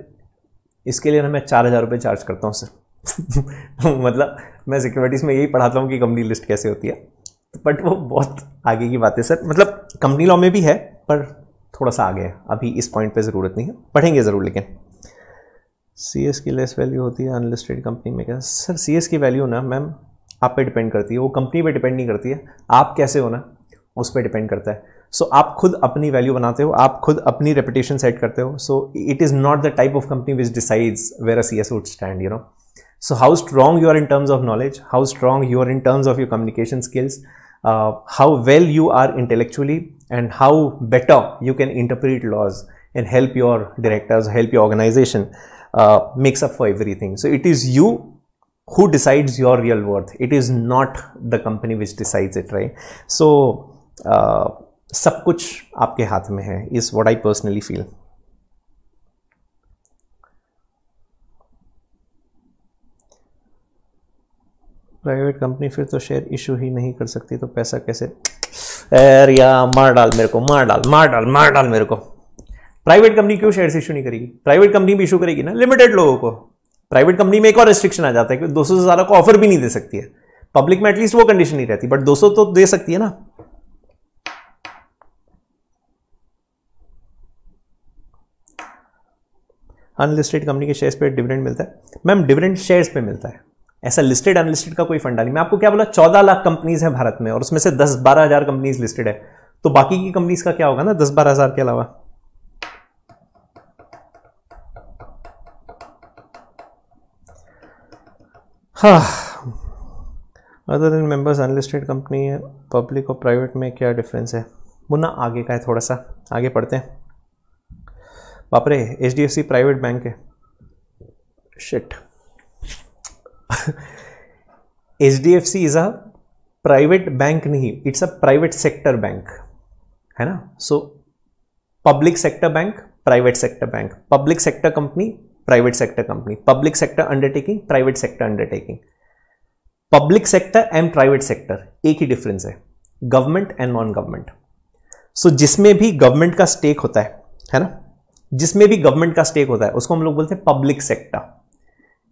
S1: इसके लिए ना मैं चार हज़ार रुपये चार्ज करता हूँ सर (laughs) मतलब मैं सिक्योरिटीज़ में यही पढ़ाता हूँ कि कंपनी लिस्ट कैसे होती है बट वो बहुत आगे की बात है सर मतलब कंपनी लॉ में भी है पर थोड़ा सा आगे है अभी इस पॉइंट पे ज़रूरत नहीं है पढ़ेंगे ज़रूर लेकिन सी एस की लेस वैल्यू होती है अनलिस्टेड कंपनी में क्या सर सी एस की वैल्यू ना मैम आप पे डिपेंड करती है वो कंपनी पे डिपेंड नहीं करती है आप कैसे हो ना उस पर डिपेंड करता है सो so, आप खुद अपनी वैल्यू बनाते हो आप खुद अपनी रेपुटेशन सेट करते हो so it is not the type of company which decides where a C S would stand you know so how strong you are in terms of knowledge how strong you are in terms of your communication skills uh, how well you are intellectually and how better you can interpret laws and help your directors, help your organization uh, makes up for everything. So it is you who decides your real worth. It is not the company which decides it, right? So uh, सब कुछ आपके हाथ में है is what I personally feel. Private company फिर तो share issue ही नहीं कर सकती तो पैसा कैसे अर या मार डाल मेरे को मार डाल मार डाल मार डाल मेरे को प्राइवेट कंपनी क्यों शेयर इशू नहीं करेगी प्राइवेट कंपनी भी इशू करेगी ना लिमिटेड लोगों को प्राइवेट कंपनी में एक और रेस्ट्रिक्शन आ जाता है कि 200 से ज़्यादा को ऑफर भी नहीं दे सकती है पब्लिक में एटलीस्ट वो कंडीशन नहीं रहती बट 200 तो दे सकती है ना अनलिस्टेड कंपनी के शेयर्स पे डिविडेंड मिलता है मैम डिविडेंड शेयर्स पे मिलता है ऐसा लिस्टेड अनलिस्टेड का कोई फंडा नहीं मैं आपको क्या बोला चौदह लाख कंपनीज है भारत में और उसमें से दस बारह हजार कंपनीज लिस्टेड है तो बाकी की कंपनीज का क्या होगा ना दस बारह हजार के अलावा हाँ other in members unlisted company है पब्लिक और प्राइवेट में क्या डिफरेंस है वो ना आगे का है थोड़ा सा आगे पढ़ते हैं बापरे एच प्राइवेट बैंक है shit H D F C is a private bank नहीं it's a private sector bank है ना so public sector bank private sector bank public sector company private sector company public sector undertaking private sector undertaking public sector and private sector एक ही difference है government and non government so जिसमें भी government का stake होता है है ना जिसमें भी गवर्नमेंट का स्टेक होता है उसको हम लोग बोलते हैं पब्लिक सेक्टर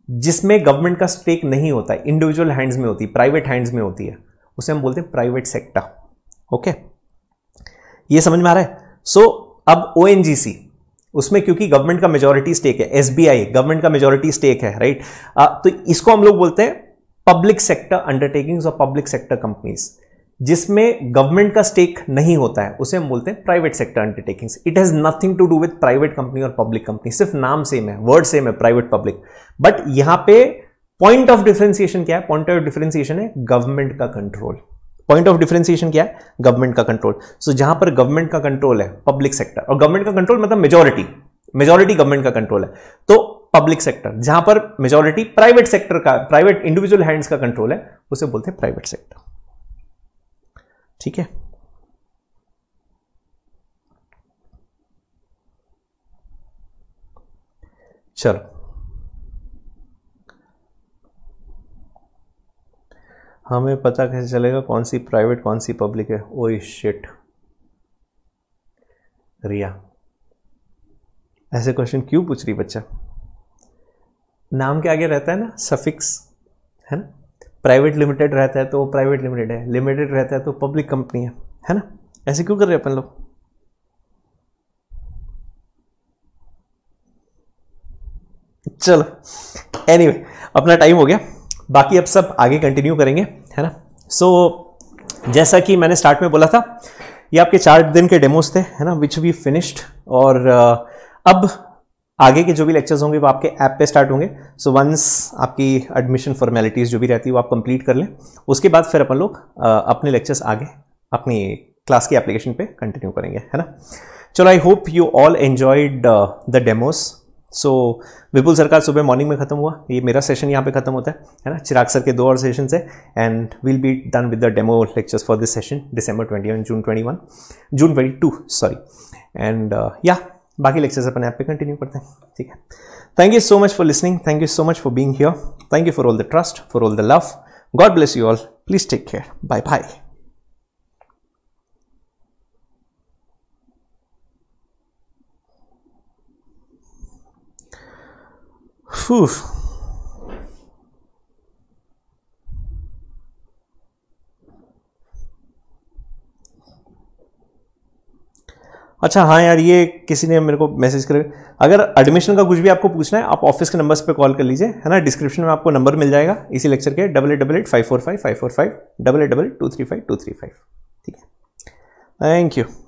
S1: जिसमें गवर्नमेंट का स्टेक नहीं होता है इंडिविजुअल हैंड्स में होती है प्राइवेट हैंड्स में होती है उसे हम बोलते हैं प्राइवेट सेक्टर ओके ये समझ में आ रहा है सो so, अब ओ उसमें क्योंकि गवर्नमेंट का मेजोरिटी स्टेक है एस गवर्नमेंट का मेजोरिटी स्टेक है राइट right? तो इसको हम लोग बोलते हैं पब्लिक सेक्टर अंडरटेकिंग्स और पब्लिक सेक्टर कंपनीज जिसमें गवर्नमेंट का स्टेक नहीं होता है उसे हम बोलते हैं private sector undertakings it has nothing to do with private company और पब्लिक कंपनी सिर्फ नाम सेम है वर्ड सेम है प्राइवेट पब्लिक बट यहां पे पॉइंट ऑफ डिफ्रेंसिएशन क्या है पॉइंट ऑफ डिफ्रेंसिएशन है गवर्नमेंट का कंट्रोल पॉइंट ऑफ डिफ्रेंसिएशन क्या है गवर्नमेंट का कंट्रोल सो so, जहां पर गवर्नमेंट का कंट्रोल है पब्लिक सेक्टर और गवर्नमेंट का कंट्रोल मतलब मेजोरिटी मेजोरिटी गवर्नमेंट का कंट्रोल है तो पब्लिक सेक्टर जहां पर मेजोरिटी प्राइवेट सेक्टर का प्राइवेट इंडिविजुअल हैंड्स का कंट्रोल है उसे बोलते हैं प्राइवेट सेक्टर ठीक है चलो हमें पता कैसे चलेगा कौन सी प्राइवेट कौन सी पब्लिक है ओ शिट रिया ऐसे क्वेश्चन क्यों पूछ रही बच्चा नाम के आगे रहता है ना सफिक्स है ना प्राइवेट लिमिटेड रहता है तो वो प्राइवेट लिमिटेड है लिमिटेड रहता है तो पब्लिक कंपनी है है ना ऐसे क्यों कर रहे हैं अपन लोग चलो एनी anyway, अपना टाइम हो गया बाकी अब सब आगे कंटिन्यू करेंगे है ना सो so, जैसा कि मैंने स्टार्ट में बोला था ये आपके चार दिन के डेमोज थे है ना विच वी फिनिश्ड और uh, अब आगे के जो भी लेक्चर्स होंगे वो आपके ऐप पे स्टार्ट होंगे सो so वंस आपकी एडमिशन फॉर्मेलिटीज़ जो भी रहती है वो आप कंप्लीट कर लें उसके बाद फिर अपन लोग अपने लेक्चर्स आगे अपनी क्लास की एप्लीकेशन पे कंटिन्यू करेंगे है ना चलो I hope you all enjoyed the demos so Vipul sir का सुबह मॉर्निंग में खत्म हुआ ये मेरा सेशन यहाँ पे खत्म होता है है ना चिराग सर के दो और सेशन है and will be done with the demo lectures for this session December twenty June twenty one June twenty two sorry and या बाकी लेक्चर्स अपने आप पे कंटिन्यू करते हैं ठीक है thank you so much for listening thank you so much for being here thank you for all the trust for all the love god bless you all please take care bye bye अच्छा हाँ यार ये किसी ने मेरे को message कर अगर एडमिशन का कुछ भी आपको पूछना है आप ऑफिस के नंबर्स पे कॉल कर लीजिए है ना डिस्क्रिप्शन में आपको नंबर मिल जाएगा इसी लेक्चर के double eight double eight five four five five four five double eight double two three five two three five ठीक है थैंक यू